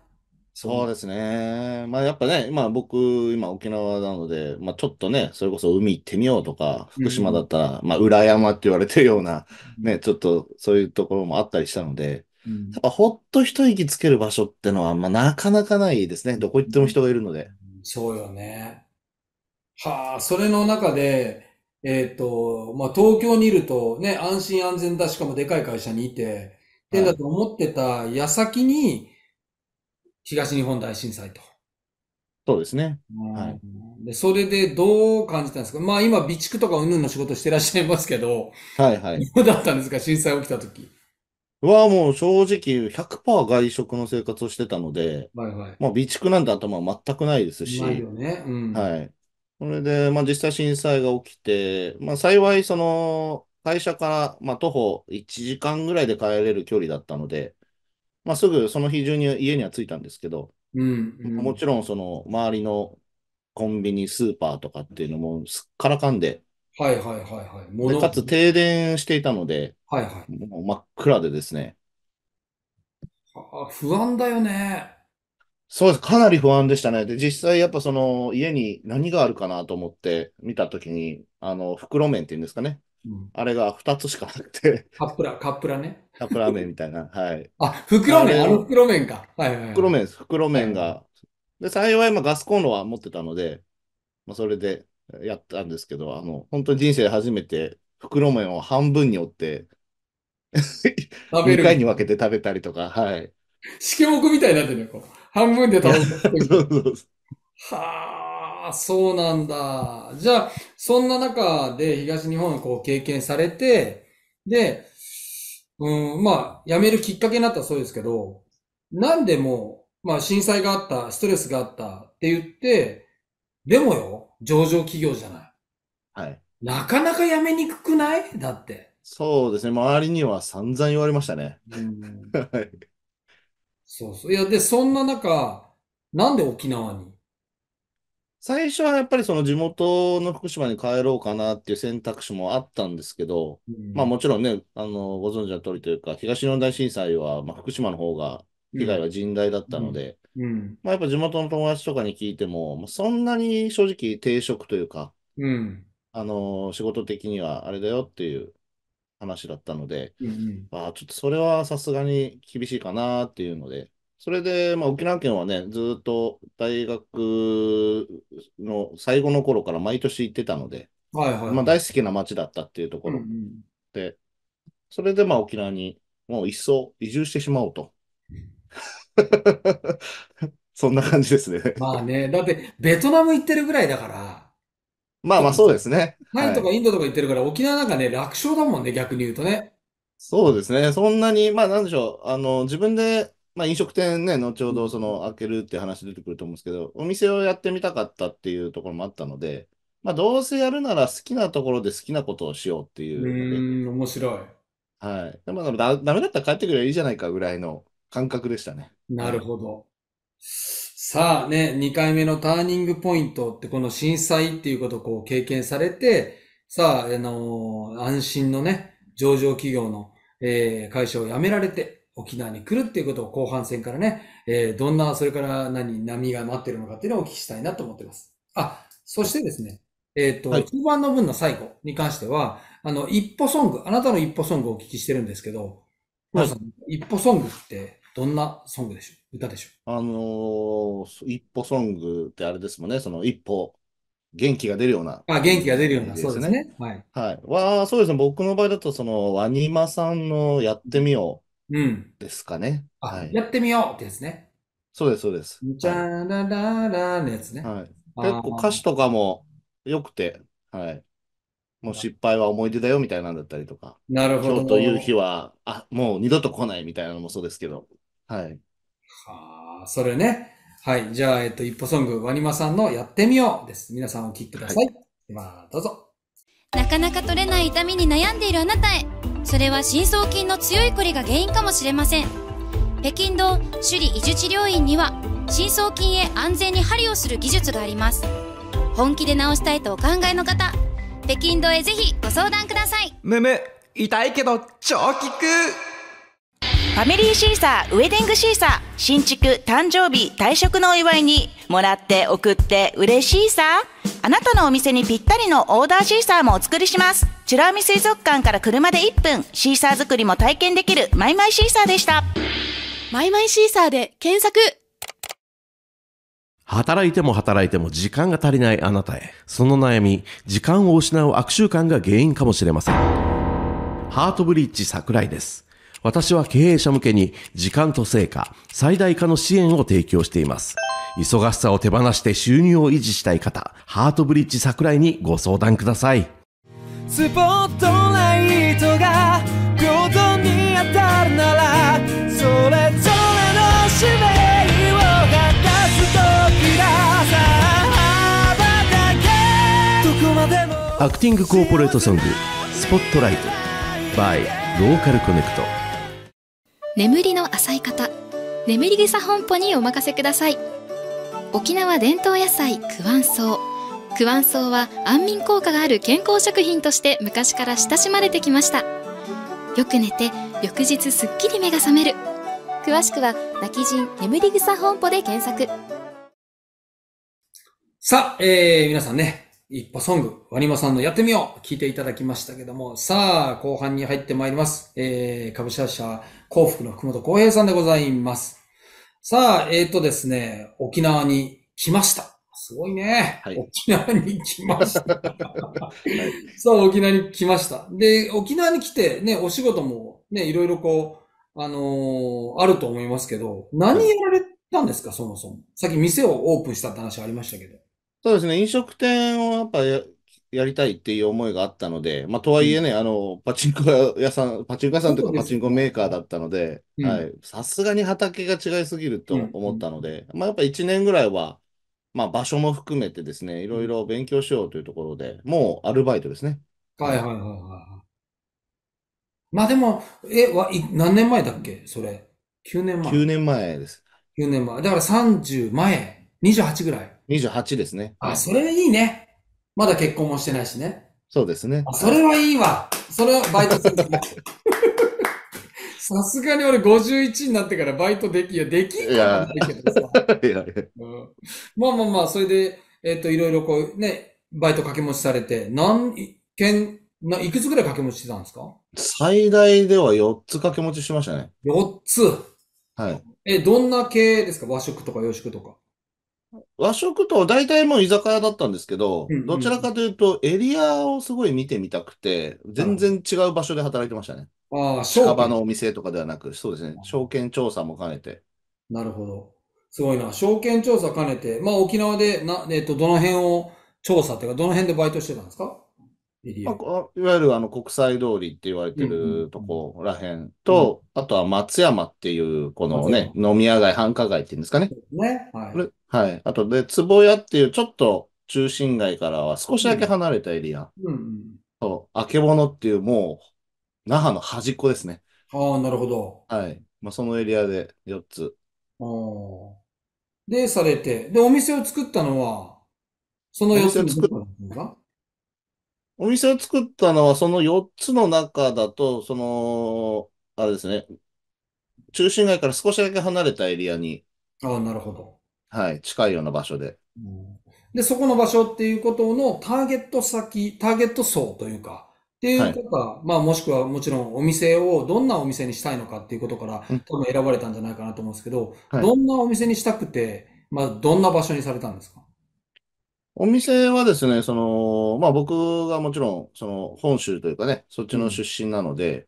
そうですね。まあやっぱね、まあ僕、今沖縄なので、まあちょっとね、それこそ海行ってみようとか、福島だったら、まあ裏山って言われてるような、ね、ちょっとそういうところもあったりしたので、やっぱほっと一息つける場所ってのは、まあ、なかなかないですね。どこ行っても人がいるので。そうよね。はあ、それの中で、えっ、と、まあ、東京にいるとね、安心安全だ、しかもでかい会社にいて、ってんだと思ってた矢先に、東日本大震災と。そうですね。はい。で、それでどう感じたんですかまあ今、備蓄とかう々ぬの仕事してらっしゃいますけど、はいはい。どうだったんですか震災起きた時。はもう正直100%外食の生活をしてたので、はいはい。まあ備蓄なんて頭は全くないですし、ないよね。うん。はい。それで、まあ実際震災が起きて、まあ幸いその会社から、まあ、徒歩1時間ぐらいで帰れる距離だったので、まあ、すぐその日中に家には着いたんですけど、ううん、もちろんその周りのコンビニ、スーパーとかっていうのもすっからかんで、はいはいはいはい。もで、かつ停電していたので、はいはい。もう真っ暗でですね。あ、不安だよね。そうです。かなり不安でしたね。で、実際やっぱその家に何があるかなと思って見たときに、あの、袋麺っていうんですかね。うんあれが2つしかなくて、カップラ、カップラね。カップラーメンみたいな。はい。あ、袋麺、あの袋麺か。はいはいは袋麺です。袋麺が。で、幸いまガスコンロは持ってたので、まあ、それでやったんですけど、あの、本当に人生で初めて袋麺を半分に折って食べる2回に分けて食べたりとか、はい。四季目みたいになってるよ、こう。半分で食べる。はあ、そうなんだ。じゃあ、そんな中で東日本をこう経験されて、で、うん、まあ、辞めるきっかけになったそうですけど、何でも、まあ、震災があった、ストレスがあったって言って、でもよ、上場企業じゃない。はい。なかなか辞めにくくないだって。そうですね。周りには散々言われましたね。うん、はい。そうそう。いや、で、そんな中、なんで沖縄に最初はやっぱりその地元の福島に帰ろうかなっていう選択肢もあったんですけど、うん、まあもちろんね、あの、ご存知の通りというか、東日本大震災は、まあ、福島の方が被害は甚大だったので、うん。まあ、やっぱ地元の友達とかに聞いても、まあそんなに正直定職というか、うん。あのー仕事的にはあれだよっていう話だったので、うん。あちょっとそれはさすがに厳しいかなっていうので、それで、まあ、沖縄県はね、ずっと大学の最後の頃から毎年行ってたので、はいはいまあ、はい。大好きな街だったっていうところで、それでまあ沖縄にもう一層移住してしまおうと。そんな感じですね。まあね、だってベトナム行ってるぐらいだから、まあまあそうですね。タイとかインドとか行ってるから、沖縄なんかね、楽勝だもんね、逆に言うとね。そうですね。そんなに、まあなんでしょう。あの、自分で、まあ飲食店ね、後ほどその開けるって話出てくると思うんですけど、お店をやってみたかったっていうところもあったので、まあどうせやるなら好きなところで好きなことをしようっていううので、ーん、面白い。はい。でもだ、ダメだったら帰ってくればいいじゃないかぐらいの感覚でしたね。なるほど。さあね、2回目のターニングポイントって、この震災っていうことをこう経験されて、さあ、あのー、安心のね、上場企業の、えー、会社を辞められて、沖縄に来るっていうことを後半戦からね、えー、どんな、それから何、波が待ってるのかっていうのをお聞きしたいなと思ってます。あ、そしてですね、えっ、ー、と、はい、中盤の分の最後に関しては、あの、一歩ソング、あなたの一歩ソングをお聞きしてるんですけど、一歩ソングってどんなソングでしょう歌でしょうあのー一歩ソングってあれですもんね、その一歩、元気が出るような。あ、元気が出るような、そうですね。はい。はい。わあ、そうですね。僕の場合だと、その、ワニマさんのやってみようん。ですかね。はい。やってみようってやつね。そうです、そうです。チャラララのやつね。はい。結構歌詞とかも良くて、はい。もう失敗は思い出だよみたいなんだったりとか、なるほど。今日という日は、あ、もう二度と来ないみたいなのもそうですけど、はい。はあ、それね。はい。じゃあ、えっと、一歩ソング、ワニマさんのやってみようです。皆さんお聴きください。はい、では、どうぞ。なかなか取れない痛みに悩んでいるあなたへ。それは深層筋の強いこりが原因かもしれません。北京道首里移住治療院には、深層筋へ安全に針をする技術があります。本気で治したいとお考えの方、北京堂へぜひご相談くださいむむ痛いけど超効くファミリーシーサー、ウェディングシーサー、新築、誕生日、退職のお祝いに、もらって送って嬉しいさ。あなたのお店にぴったりのオーダーシーサーもお作りします。美ら海水族館から車で1分、シーサー作りも体験できるマイマイシーサーでした。マイマイシーサーで検索働いても働いても時間が足りないあなたへ。その悩み、時間を失う悪習慣が原因かもしれません。ハートブリッジ桜井です。私は経営者向けに時間と成果、最大化の支援を提供しています。忙しさを手放して収入を維持したい方、ハートブリッジ桜井にご相談ください。スポットライトが平等に当たるなら、それぞれアクティングコーポレートソング「スポットライト by ローカルコネクト眠りの浅い方眠り草本舗にお任せください沖縄伝統野菜クワンソウクワンソウは安眠効果がある健康食品として昔から親しまれてきましたよく寝て翌日すっきり目が覚める詳しくは泣き人眠り草本舗で検索さあ、えー、皆さんね、一歩ソング、ワニマさんのやってみよう聞いていただきましたけども、さあ、後半に入ってまいります。えー、株式会社幸福の福本浩平さんでございます。さあ、えっ、ー、とですね、沖縄に来ました。すごいね。はい、沖縄に来ました。はい、沖縄に来ました。で、沖縄に来て、ね、お仕事もね、いろいろこう、あのー、あると思いますけど、何やられたんですか、そもそも。さっき店をオープンしたって話ありましたけど。そうですね、飲食店をやっぱややりたいっていう思いがあったので、まあ、とはいえね、あの、パチンコ屋さん、パチンコ屋さんというかパチンコメーカーだったので、はい、さすがに畑が違いすぎると思ったので、まあ、やっぱ1年ぐらいは、まあ、場所も含めてですね、いろいろ勉強しようというところで、もうアルバイトですね。はいはいはいはい。まあでも、え、わい何年前だっけそれ。9年前。9年前です。9年前。だから30前、28ぐらい。28ですね。あ、それいいね。まだ結婚もしてないしね。そうですね。それはいいわ。それはバイトする。さすがに俺51になってからバイトでき、いや、できんかないけどさ。やまあまあまあ、それで、えっ、ー、と、いろいろこうね、バイト掛け持ちされて、何件、いくつぐらい掛け持ちしてたんですか最大では4つ掛け持ちしましたね。4つはい。え、どんな系ですか和食とか洋食とか。和食と大体もう居酒屋だったんですけど、うんうん、どちらかというとエリアをすごい見てみたくて、全然違う場所で働いてましたね。ああ、そう近場のお店とかではなく、そうですね。証券調査も兼ねて。なるほど。すごいな。証券調査兼ねて、まあ沖縄でな、えっと、どの辺を調査っていうか、どの辺でバイトしてたんですかまあ、いわゆるあの国際通りって言われてるとこらへんと、うん、あとは松山っていう、このね、飲み屋街、繁華街っていうんですかね。ね。はい。はい。あとで、坪屋っていうちょっと中心街からは少しだけ離れたエリア。うん。うん、そう。あけぼのっていうもう、那覇の端っこですね。ああ、なるほど。はい。まあ、そのエリアで4つ。ああ。で、されて。で、お店を作ったのは、その4つ作ったのお店を作ったのは、その4つの中だと、その、あれですね、中心街から少しだけ離れたエリアに、ああ、なるほど。はい、近いような場所で。で、そこの場所っていうことのターゲット先、ターゲット層というか、っていうことはい、まあもしくはもちろんお店をどんなお店にしたいのかっていうことから、多分選ばれたんじゃないかなと思うんですけど、どんなお店にしたくて、まあどんな場所にされたんですかお店はですね、その、まあ僕がもちろん、その本州というかね、そっちの出身なので、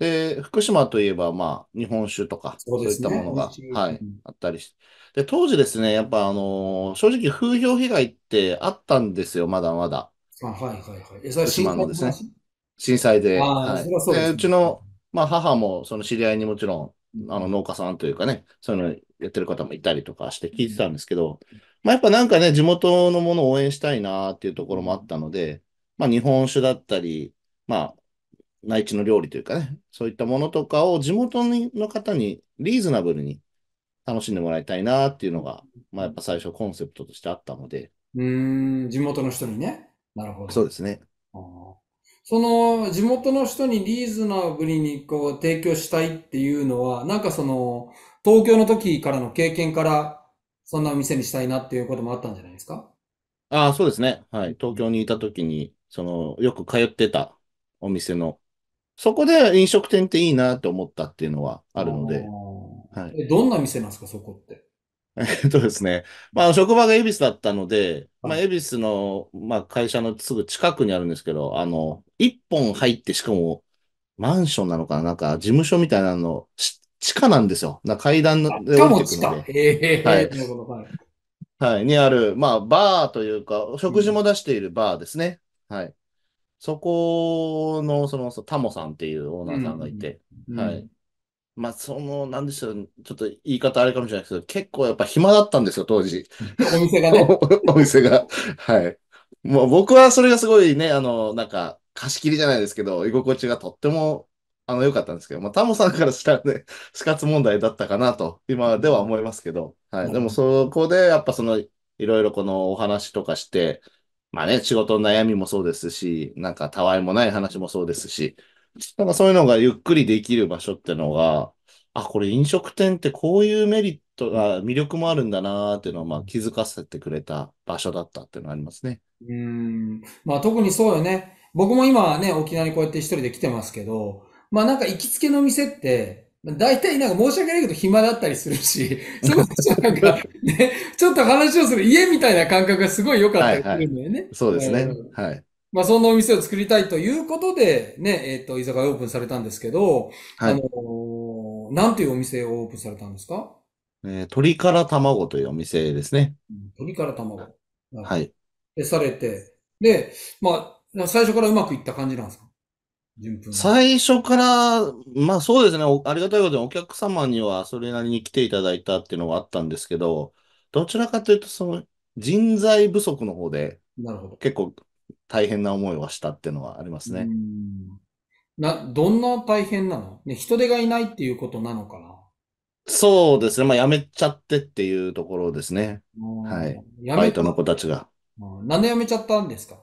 で、福島といえば、まあ、日本酒とか、そうそういっすたね。ものが、しい。はい、あったりして。で、当時ですね、やっぱ、あの正直風評被害ってあったんですよ、まだまだ。あ、はいはいはい。え、それは福震島のでのすね、話震災で。ああ、はそい。れはそうでで、すうね。ちの、まあ、母も、その知り合いにもちろん、ん、あの、農家さんというかね、そういうのやってる方もいたりとかして聞いてたんですけど、まあ、やっぱなんかね、地元のものを応援したいなっていうところもあったので、まあ、日本酒だったり、まあ、内地の料理というかね、そういったものとかを地元の方にリーズナブルに楽しんでもらいたいなっていうのが、まあ、やっぱ最初コンセプトとしてあったので。うん、地元の人にね。なるほど。そうですね。その地元の人にリーズナブルにこう提供したいっていうのは、なんかその東京の時からの経験からそんなお店にしたいなっていうこともあったんじゃないですかああ、そうですね。はい。東京にいた時に、その、よく通ってたお店の、そこで飲食店っていいなって思ったっていうのはあるので。はい、えどんな店なんですか、そこって。えっとですね。まあ、職場が恵比寿だったので、まあ、恵比寿の、まあ、会社のすぐ近くにあるんですけど、あの、一本入って、しかも、マンションなのかななんか、事務所みたいなの、地下なんですよ。な階段で降りてくので。地下はい。はい。にある、まあ、バーというか、食事も出しているバーですね。うん、はい。そこの、その、タモさんっていうオーナーさんがいて、うん、はい。まあ、その、なんでしょう、ちょっと言い方あれかもしれないですけど、結構やっぱ暇だったんですよ、当時。お店がね。お店が。はい。もう僕はそれがすごいね、あの、なんか、貸し切りじゃないですけど、居心地がとってもあの、良かったんですけど、まあ、タモさんからしたらね、死活問題だったかなと、今では思いますけど、はい。でも、そこで、やっぱその、いろいろこのお話とかして、まあね、仕事の悩みもそうですし、なんか、たわいもない話もそうですし、なんかそういうのがゆっくりできる場所ってのが、あ、これ飲食店ってこういうメリットが、魅力もあるんだなーっていうのを、まあ気づかせてくれた場所だったっていうのがありますね。うん。まあ特にそうよね。僕も今ね、沖縄にこうやって一人で来てますけど、まあなんか行きつけの店って、大体なんか申し訳ないけど暇だったりするし、そこでなんか、ね、ちょっと話をする家みたいな感覚がすごい良かったりするんだよね、はいはい。そうですね。はい。まあそんなお店を作りたいということで、ね、えっ、ー、と、居酒屋オープンされたんですけど、はい、あのー、なんていうお店をオープンされたんですかえー、鶏から卵というお店ですね。鶏から卵。はい。で、されて、で、まあ、最初からうまくいった感じなんですか最初から、まあそうですね、ありがたいことにお客様にはそれなりに来ていただいたっていうのはあったんですけど、どちらかというとその人材不足の方でなるほど。結構大変な思いはしたっていうのはありますね。な、どんな大変なのね、人手がいないっていうことなのかなそうですね、まあ辞めちゃってっていうところですね。はい。バイトの子たちが。なんで辞めちゃったんですか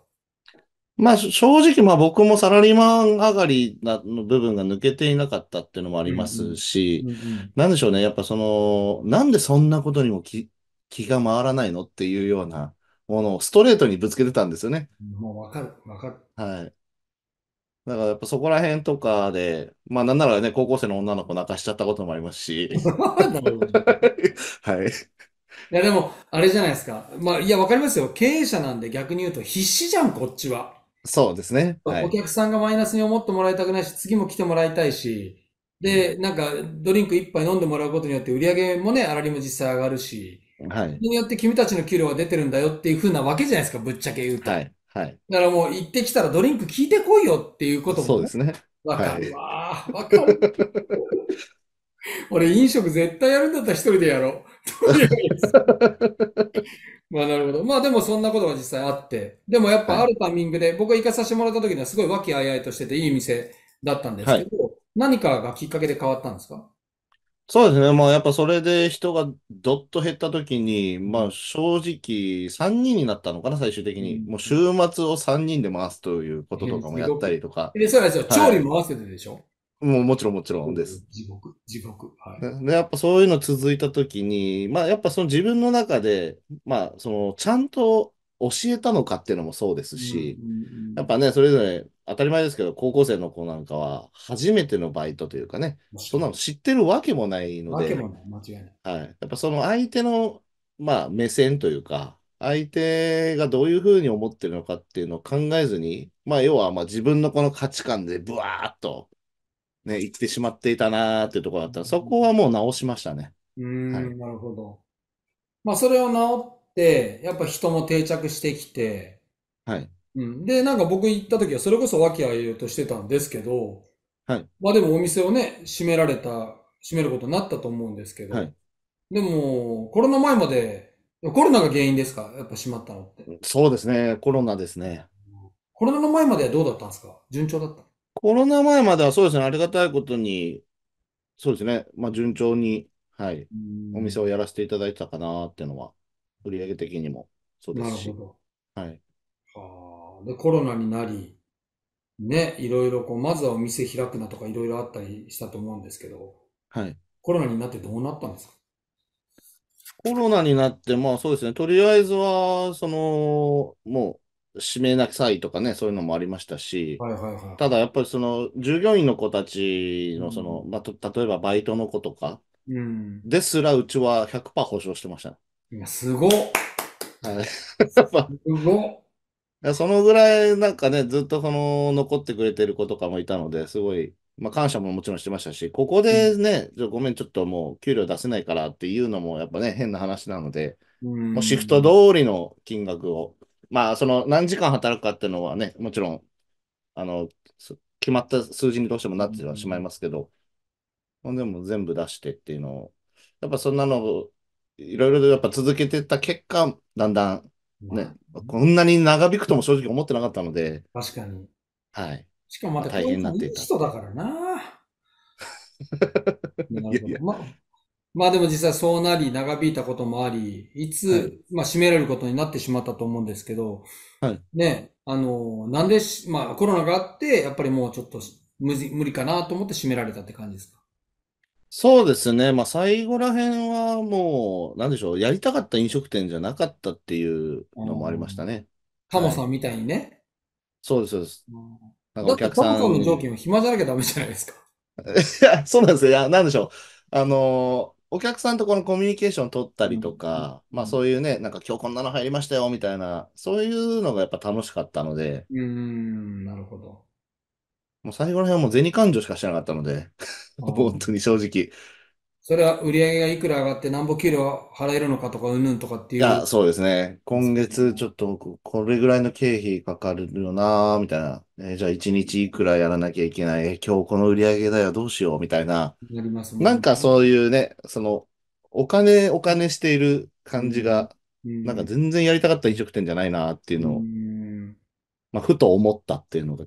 まあ、正直、まあ僕もサラリーマン上がりなの部分が抜けていなかったっていうのもありますし、なんでしょうね。やっぱその、なんでそんなことにも気、気が回らないのっていうようなものをストレートにぶつけてたんですよね。もうわかる、わかる。はい。だからやっぱそこら辺とかで、まあなんならね、高校生の女の子泣かしちゃったこともありますし。はい。いやでも、あれじゃないですか。まあ、いやわかりますよ。経営者なんで逆に言うと必死じゃん、こっちは。そうですね。はい、お客さんがマイナスに思ってもらいたくないし、次も来てもらいたいし、で、なんかドリンク一杯飲んでもらうことによって売り上げもね、あらりも実際上がるし、はい。によって君たちの給料が出てるんだよっていうふうなわけじゃないですか、ぶっちゃけ言うと。はい。はい。だからもう行ってきたらドリンク聞いてこいよっていうことも、そうですね。わかるわ。わ、かる。俺飲食絶対やるんだったら一人でやろう。まあなるほど。まあでもそんなことが実際あって、でもやっぱあるタイミングで、はい、僕行かさせてもらった時にはすごい和気あいあいとしてていい店だったんですけど、はい、何かがきっかけで変わったんですかそうですね。まあやっぱそれで人がどっと減った時に、まあ正直3人になったのかな、最終的に。うん、もう週末を3人で回すということとかもやったりとか。えー、そうですよ。調理も合わせてでしょもうもちろんもちろんです。地獄、地獄。はい。で、やっぱそういうの続いたときに、まあやっぱその自分の中で、まあそのちゃんと教えたのかっていうのもそうですし、やっぱね、それぞれ当たり前ですけど、高校生の子なんかは初めてのバイトというかね、そんなの知ってるわけもないので、いいはい。やっぱその相手の、まあ目線というか、相手がどういうふうに思ってるのかっていうのを考えずに、まあ要はまあ自分のこの価値観でブワーッとね、生きてしまっていたなーっていうところだったら、そこはもう直しましたね。うん、はい、なるほど。まあ、それを直って、やっぱ人も定着してきて、はい。うん、で、なんか僕行った時は、それこそ和気あいあいとしてたんですけど、はい。まあでもお店をね、閉められた、閉めることになったと思うんですけど、はい。でも、コロナ前まで、コロナが原因ですかやっぱ閉まったのって。そうですね、コロナですね。コロナの前まではどうだったんですか順調だったコロナ前まではそうですね、ありがたいことに、そうですね、まあ、順調に、はい、お店をやらせていただいてたかなっていうのは、売上的にもそうですし。なるほど。はい。はで、コロナになり、ね、いろいろこう、まずはお店開くなとかいろいろあったりしたと思うんですけど、はい。コロナになってどうなったんですかコロナになって、まあそうですね、とりあえずは、その、もう、締めなさいとかね、そういうのもありましたし、ただやっぱりその従業員の子たちのその、うん、まあ、例えばバイトの子とか、うん、ですらうちは100%保証してました、ね。いや、すごっ。はい。やっぱ、すごっ。そのぐらいなんかね、ずっとその残ってくれてる子とかもいたので、すごい、まあ、感謝ももちろんしてましたし、ここでね、うん、ごめん、ちょっともう給料出せないからっていうのもやっぱね、変な話なので、うん、もうシフト通りの金額をまあ、その何時間働くかっていうのはね、もちろん、あの、決まった数字にどうしてもなってはしまいますけど、うん、でも全部出してっていうのを、やっぱそんなの、いろいろやっぱ続けてた結果、だんだんね、まあ、こんなに長引くとも正直思ってなかったので。確かに。はい。しかもまた大変になっていた。人だからな。いやいやま、まあでも実際そうなり、長引いたこともあり、いつ、はい、まあ閉められることになってしまったと思うんですけど、はい。ね、あの、なんでし、まあコロナがあって、やっぱりもうちょっと無理無理かなと思って閉められたって感じですかそうですね。まあ最後ら辺はもう、なんでしょう、やりたかった飲食店じゃなかったっていうのもありましたね。タモさんみたいにね。はい、そうです、そうです。なんかお客さん。タモさんの条件は暇じゃなきゃダメじゃないですか。いや、そうなんですよ。いや、なんでしょう。あのお客さんとこのコミュニケーション取ったりとか、まあそういうね、なんか今日こんなの入りましたよみたいな、そういうのがやっぱ楽しかったので、うーん、なるほど。もう最後の辺はもう銭勘定しかしてなかったので、本当に正直。それは売り上げがいくら上がってなんぼ給料払えるのかとか、うんぬんとかっていいう。や、そうですね。今月ちょっとこれぐらいの経費かかるよなーみたいな。えーじゃあ一日いくらやらなきゃいけない。今日この売り上げだよ、どうしようみたいな。なりますもんねなんかそういうね、その、お金、お金している感じが、うんなんか全然やりたかった飲食店じゃないなっていうのを、うんまあ、ふと思ったっていうのが、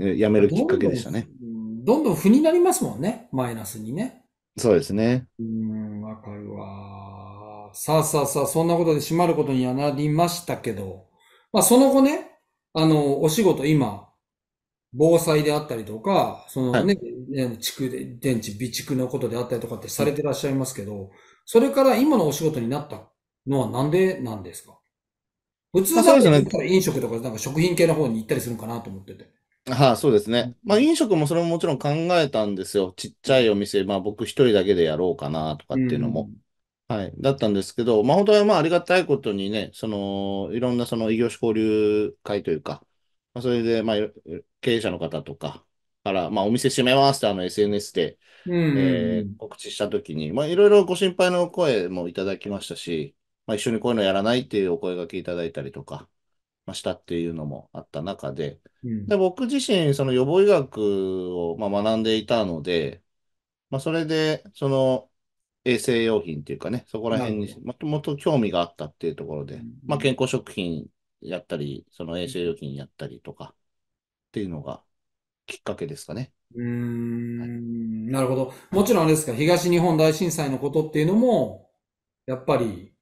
えやめるきっかけでしたね。どんどん。うんどんどん負になりますもんね。マイナスにね。そうですね。うん、わかるわ。さあさあさあ、そんなことで閉まることにはなりましたけど、まあその後ね、あの、お仕事今、防災であったりとか、そのね、は地区で、電池備蓄のことであったりとかってされてらっしゃいますけど、それから今のお仕事になったのはなんでなんですか普通だったら飲食とかなんか食品系の方に行ったりするかなと思ってて。はあ、そうですね。まあ、飲食もそれももちろん考えたんですよ。ちっちゃいお店、まあ、僕一人だけでやろうかなとかっていうのも。はい。だったんですけど、まあ、本当はまあ、ありがたいことにね、その、いろんなその異業種交流会というか、まあ、それで、まあ、経営者の方とかから、まあ、お店閉めますってあの SNS で、えー告知したときに、まあ、いろいろご心配の声もいただきましたし、まあ、一緒にこういうのやらないっていうお声がけいただいたりとか、したっていうのもあった中で、うん、で僕自身、その予防医学をまあ学んでいたので、まあ、それで、その衛生用品っていうかね、そこら辺にもともと興味があったっていうところで、まあ、健康食品やったり、その衛生用品やったりとかっていうのがきっかけですかね。うん、はい、なるほど。もちろんあれですか、東日本大震災のことっていうのも、やっぱり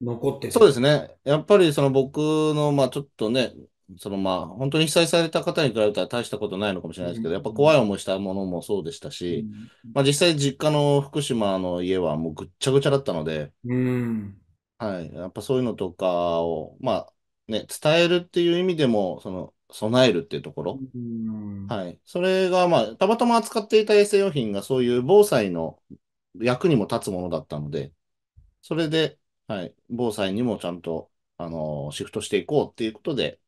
残ってそうですね。やっぱりその僕の、まあちょっとね、そのまあ本当に被災された方に比べたら大したことないのかもしれないですけど、やっぱ怖い思いしたものもそうでしたし、まあ実際実家の福島の家はもうぐっちゃぐちゃだったので、うん。はい。やっぱそういうのとかを、まあね、伝えるっていう意味でも、その、備えるっていうところ。うんはい。それが、まあ、たまたま扱っていた衛生用品がそういう防災の役にも立つものだったので、それで、はい、防災にもちゃんと、あのーシフトしていこうっていうことで、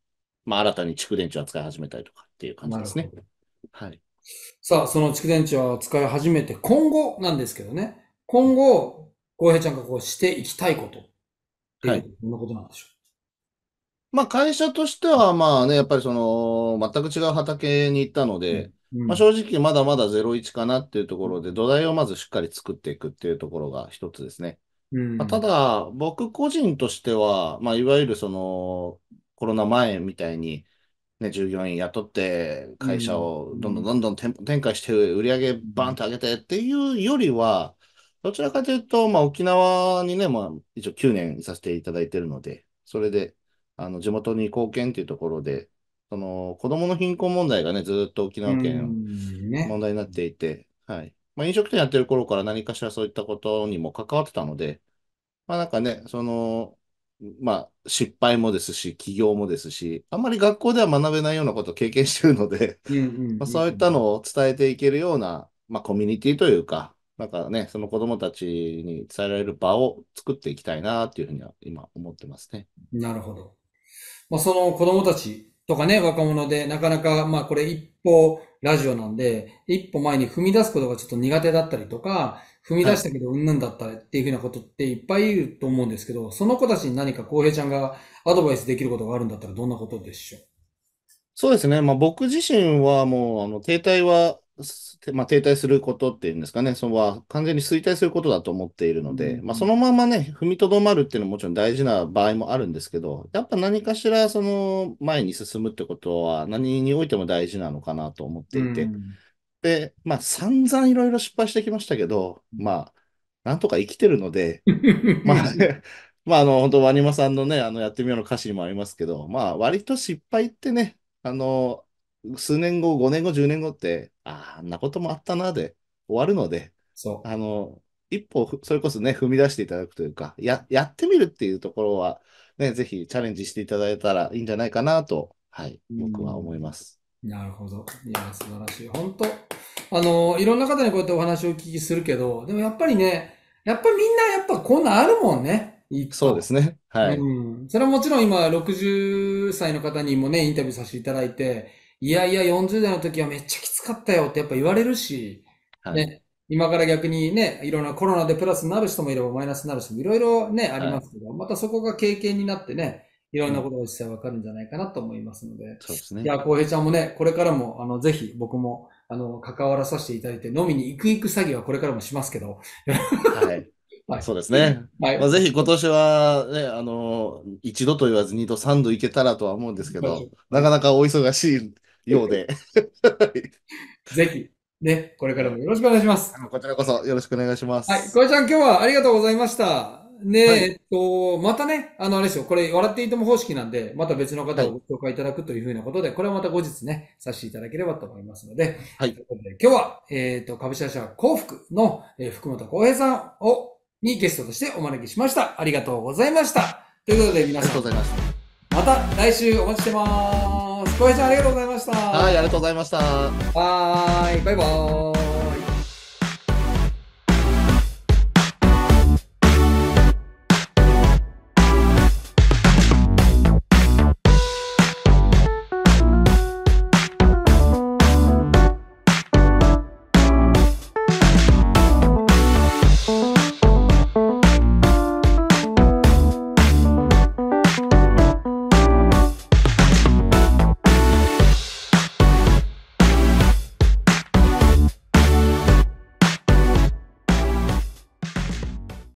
まあ、新たに蓄電池を扱い始めたりとかっていう感じですね。はい。さあ、その蓄電池を使い始めて、今後なんですけどね、今後、浩平ちゃんがこうしていきたいことっていうはいどんなことなんでしょまあ、会社としては、まあね、やっぱりその、全く違う畑に行ったので、うんまあ、正直まだまだ01かなっていうところで、土台をまずしっかり作っていくっていうところが一つですね。まあ、ただ、僕個人としては、まあ、いわゆるその、コロナ前みたいに、ね、従業員雇って会社をどんどんどん。どん展開して売り上げバーンん。と上げてっていうよりは、どちらかというと、まあ、沖縄にね、まあ、一応9年いさせていただいてるので、それで、あの、地元に貢献っていうところで、その、子供の貧困問題がね、ずっと沖縄県問題になっていて、はい。まあ、飲食店やってる頃から何かしらそういったことにも関わってたので、まあなんかね、その、まあ失敗もですし、起業もですし、あんまり学校では学べないようなことを経験してるので、まあそういったのを伝えていけるような、まあコミュニティというか、なんかね、その子供たちに伝えられる場を作っていきたいなっていうふうには今思ってますね。なるほど。まあその子供たちとかね、若者で、なかなかまあこれ一方、ラジオなんで、一歩前に踏み出すことがちょっと苦手だったりとか、踏み出したけどうんぬんだったりっていうふうなことっていっぱいいると思うんですけど、その子たちに何か浩平ちゃんがアドバイスできることがあるんだったらどんなことでしょうそうですね。まあ、僕自身はもう、あの、停滞はまあ、停滞することっていうんですかね、そのは完全に衰退することだと思っているので、うん、まあ、そのままね、踏みとどまるっていうのはもちろん大事な場合もあるんですけど、やっぱ何かしらその前に進むってことは何においても大事なのかなと思っていて、うん、で、まあ、散々いろいろ失敗してきましたけど、まあ、なんとか生きてるので、まあ、ね、まあ、あの、本当ワニマさんのね、あの、やってみようの歌詞にもありますけど、まあ、割と失敗ってね、あの、数年後、5年後、10年後って、ああ、んなこともあったなで終わるので、そう。あの、一歩、それこそね、踏み出していただくというか、や、やってみるっていうところは、ね、ぜひチャレンジしていただいたらいいんじゃないかなと、はい、僕は思います。なるほど。いや、素晴らしい。本当あの、いろんな方にこうやってお話をお聞きするけど、でもやっぱりね、やっぱりみんなやっぱこんなあるもんね。そうですね。はい。うん。それはもちろん今、60歳の方にもね、インタビューさせていただいて、いやいや、40代の時はめっちゃきつかったよってやっぱ言われるし、はい今から逆にね、いろんなコロナでプラスになる人もいればマイナスになる人もいろいろね、ありますけど、はい、またそこが経験になってね、いろんなことが実際わかるんじゃないかなと思いますので。そうですね。いや、浩平ちゃんもね、これからも、あの、ぜひ僕も、あの、関わらさせていただいて、飲みに行く行く詐欺はこれからもしますけど。はい。はい、そうですね。はい、まあ、ぜひ今年は、ね、あの、一度と言わず二度、三度行けたらとは思うんですけど、なかなかお忙しいようで。ぜひ、ね、これからもよろしくお願いします。こちらこそよろしくお願いします。はい、小れちゃん、今日はありがとうございました。ね、はい、えっと、またね、あの、あれですよ、これ、笑っていいとも方式なんで、また別の方をご紹介いただくというふうなことで、はい、これはまた後日ね、させていただければと思いますので、はい。ということで、今日は、えっ、と、株式会社幸福の、えー、福本浩平さんを、にゲストとしてお招きしました。ありがとうございました。ということで、皆さん、ありがとうございました。また来週お待ちしてます。ます。小林さん、ありがとうございました。はい、ありがとうございました。はい、バイバイ。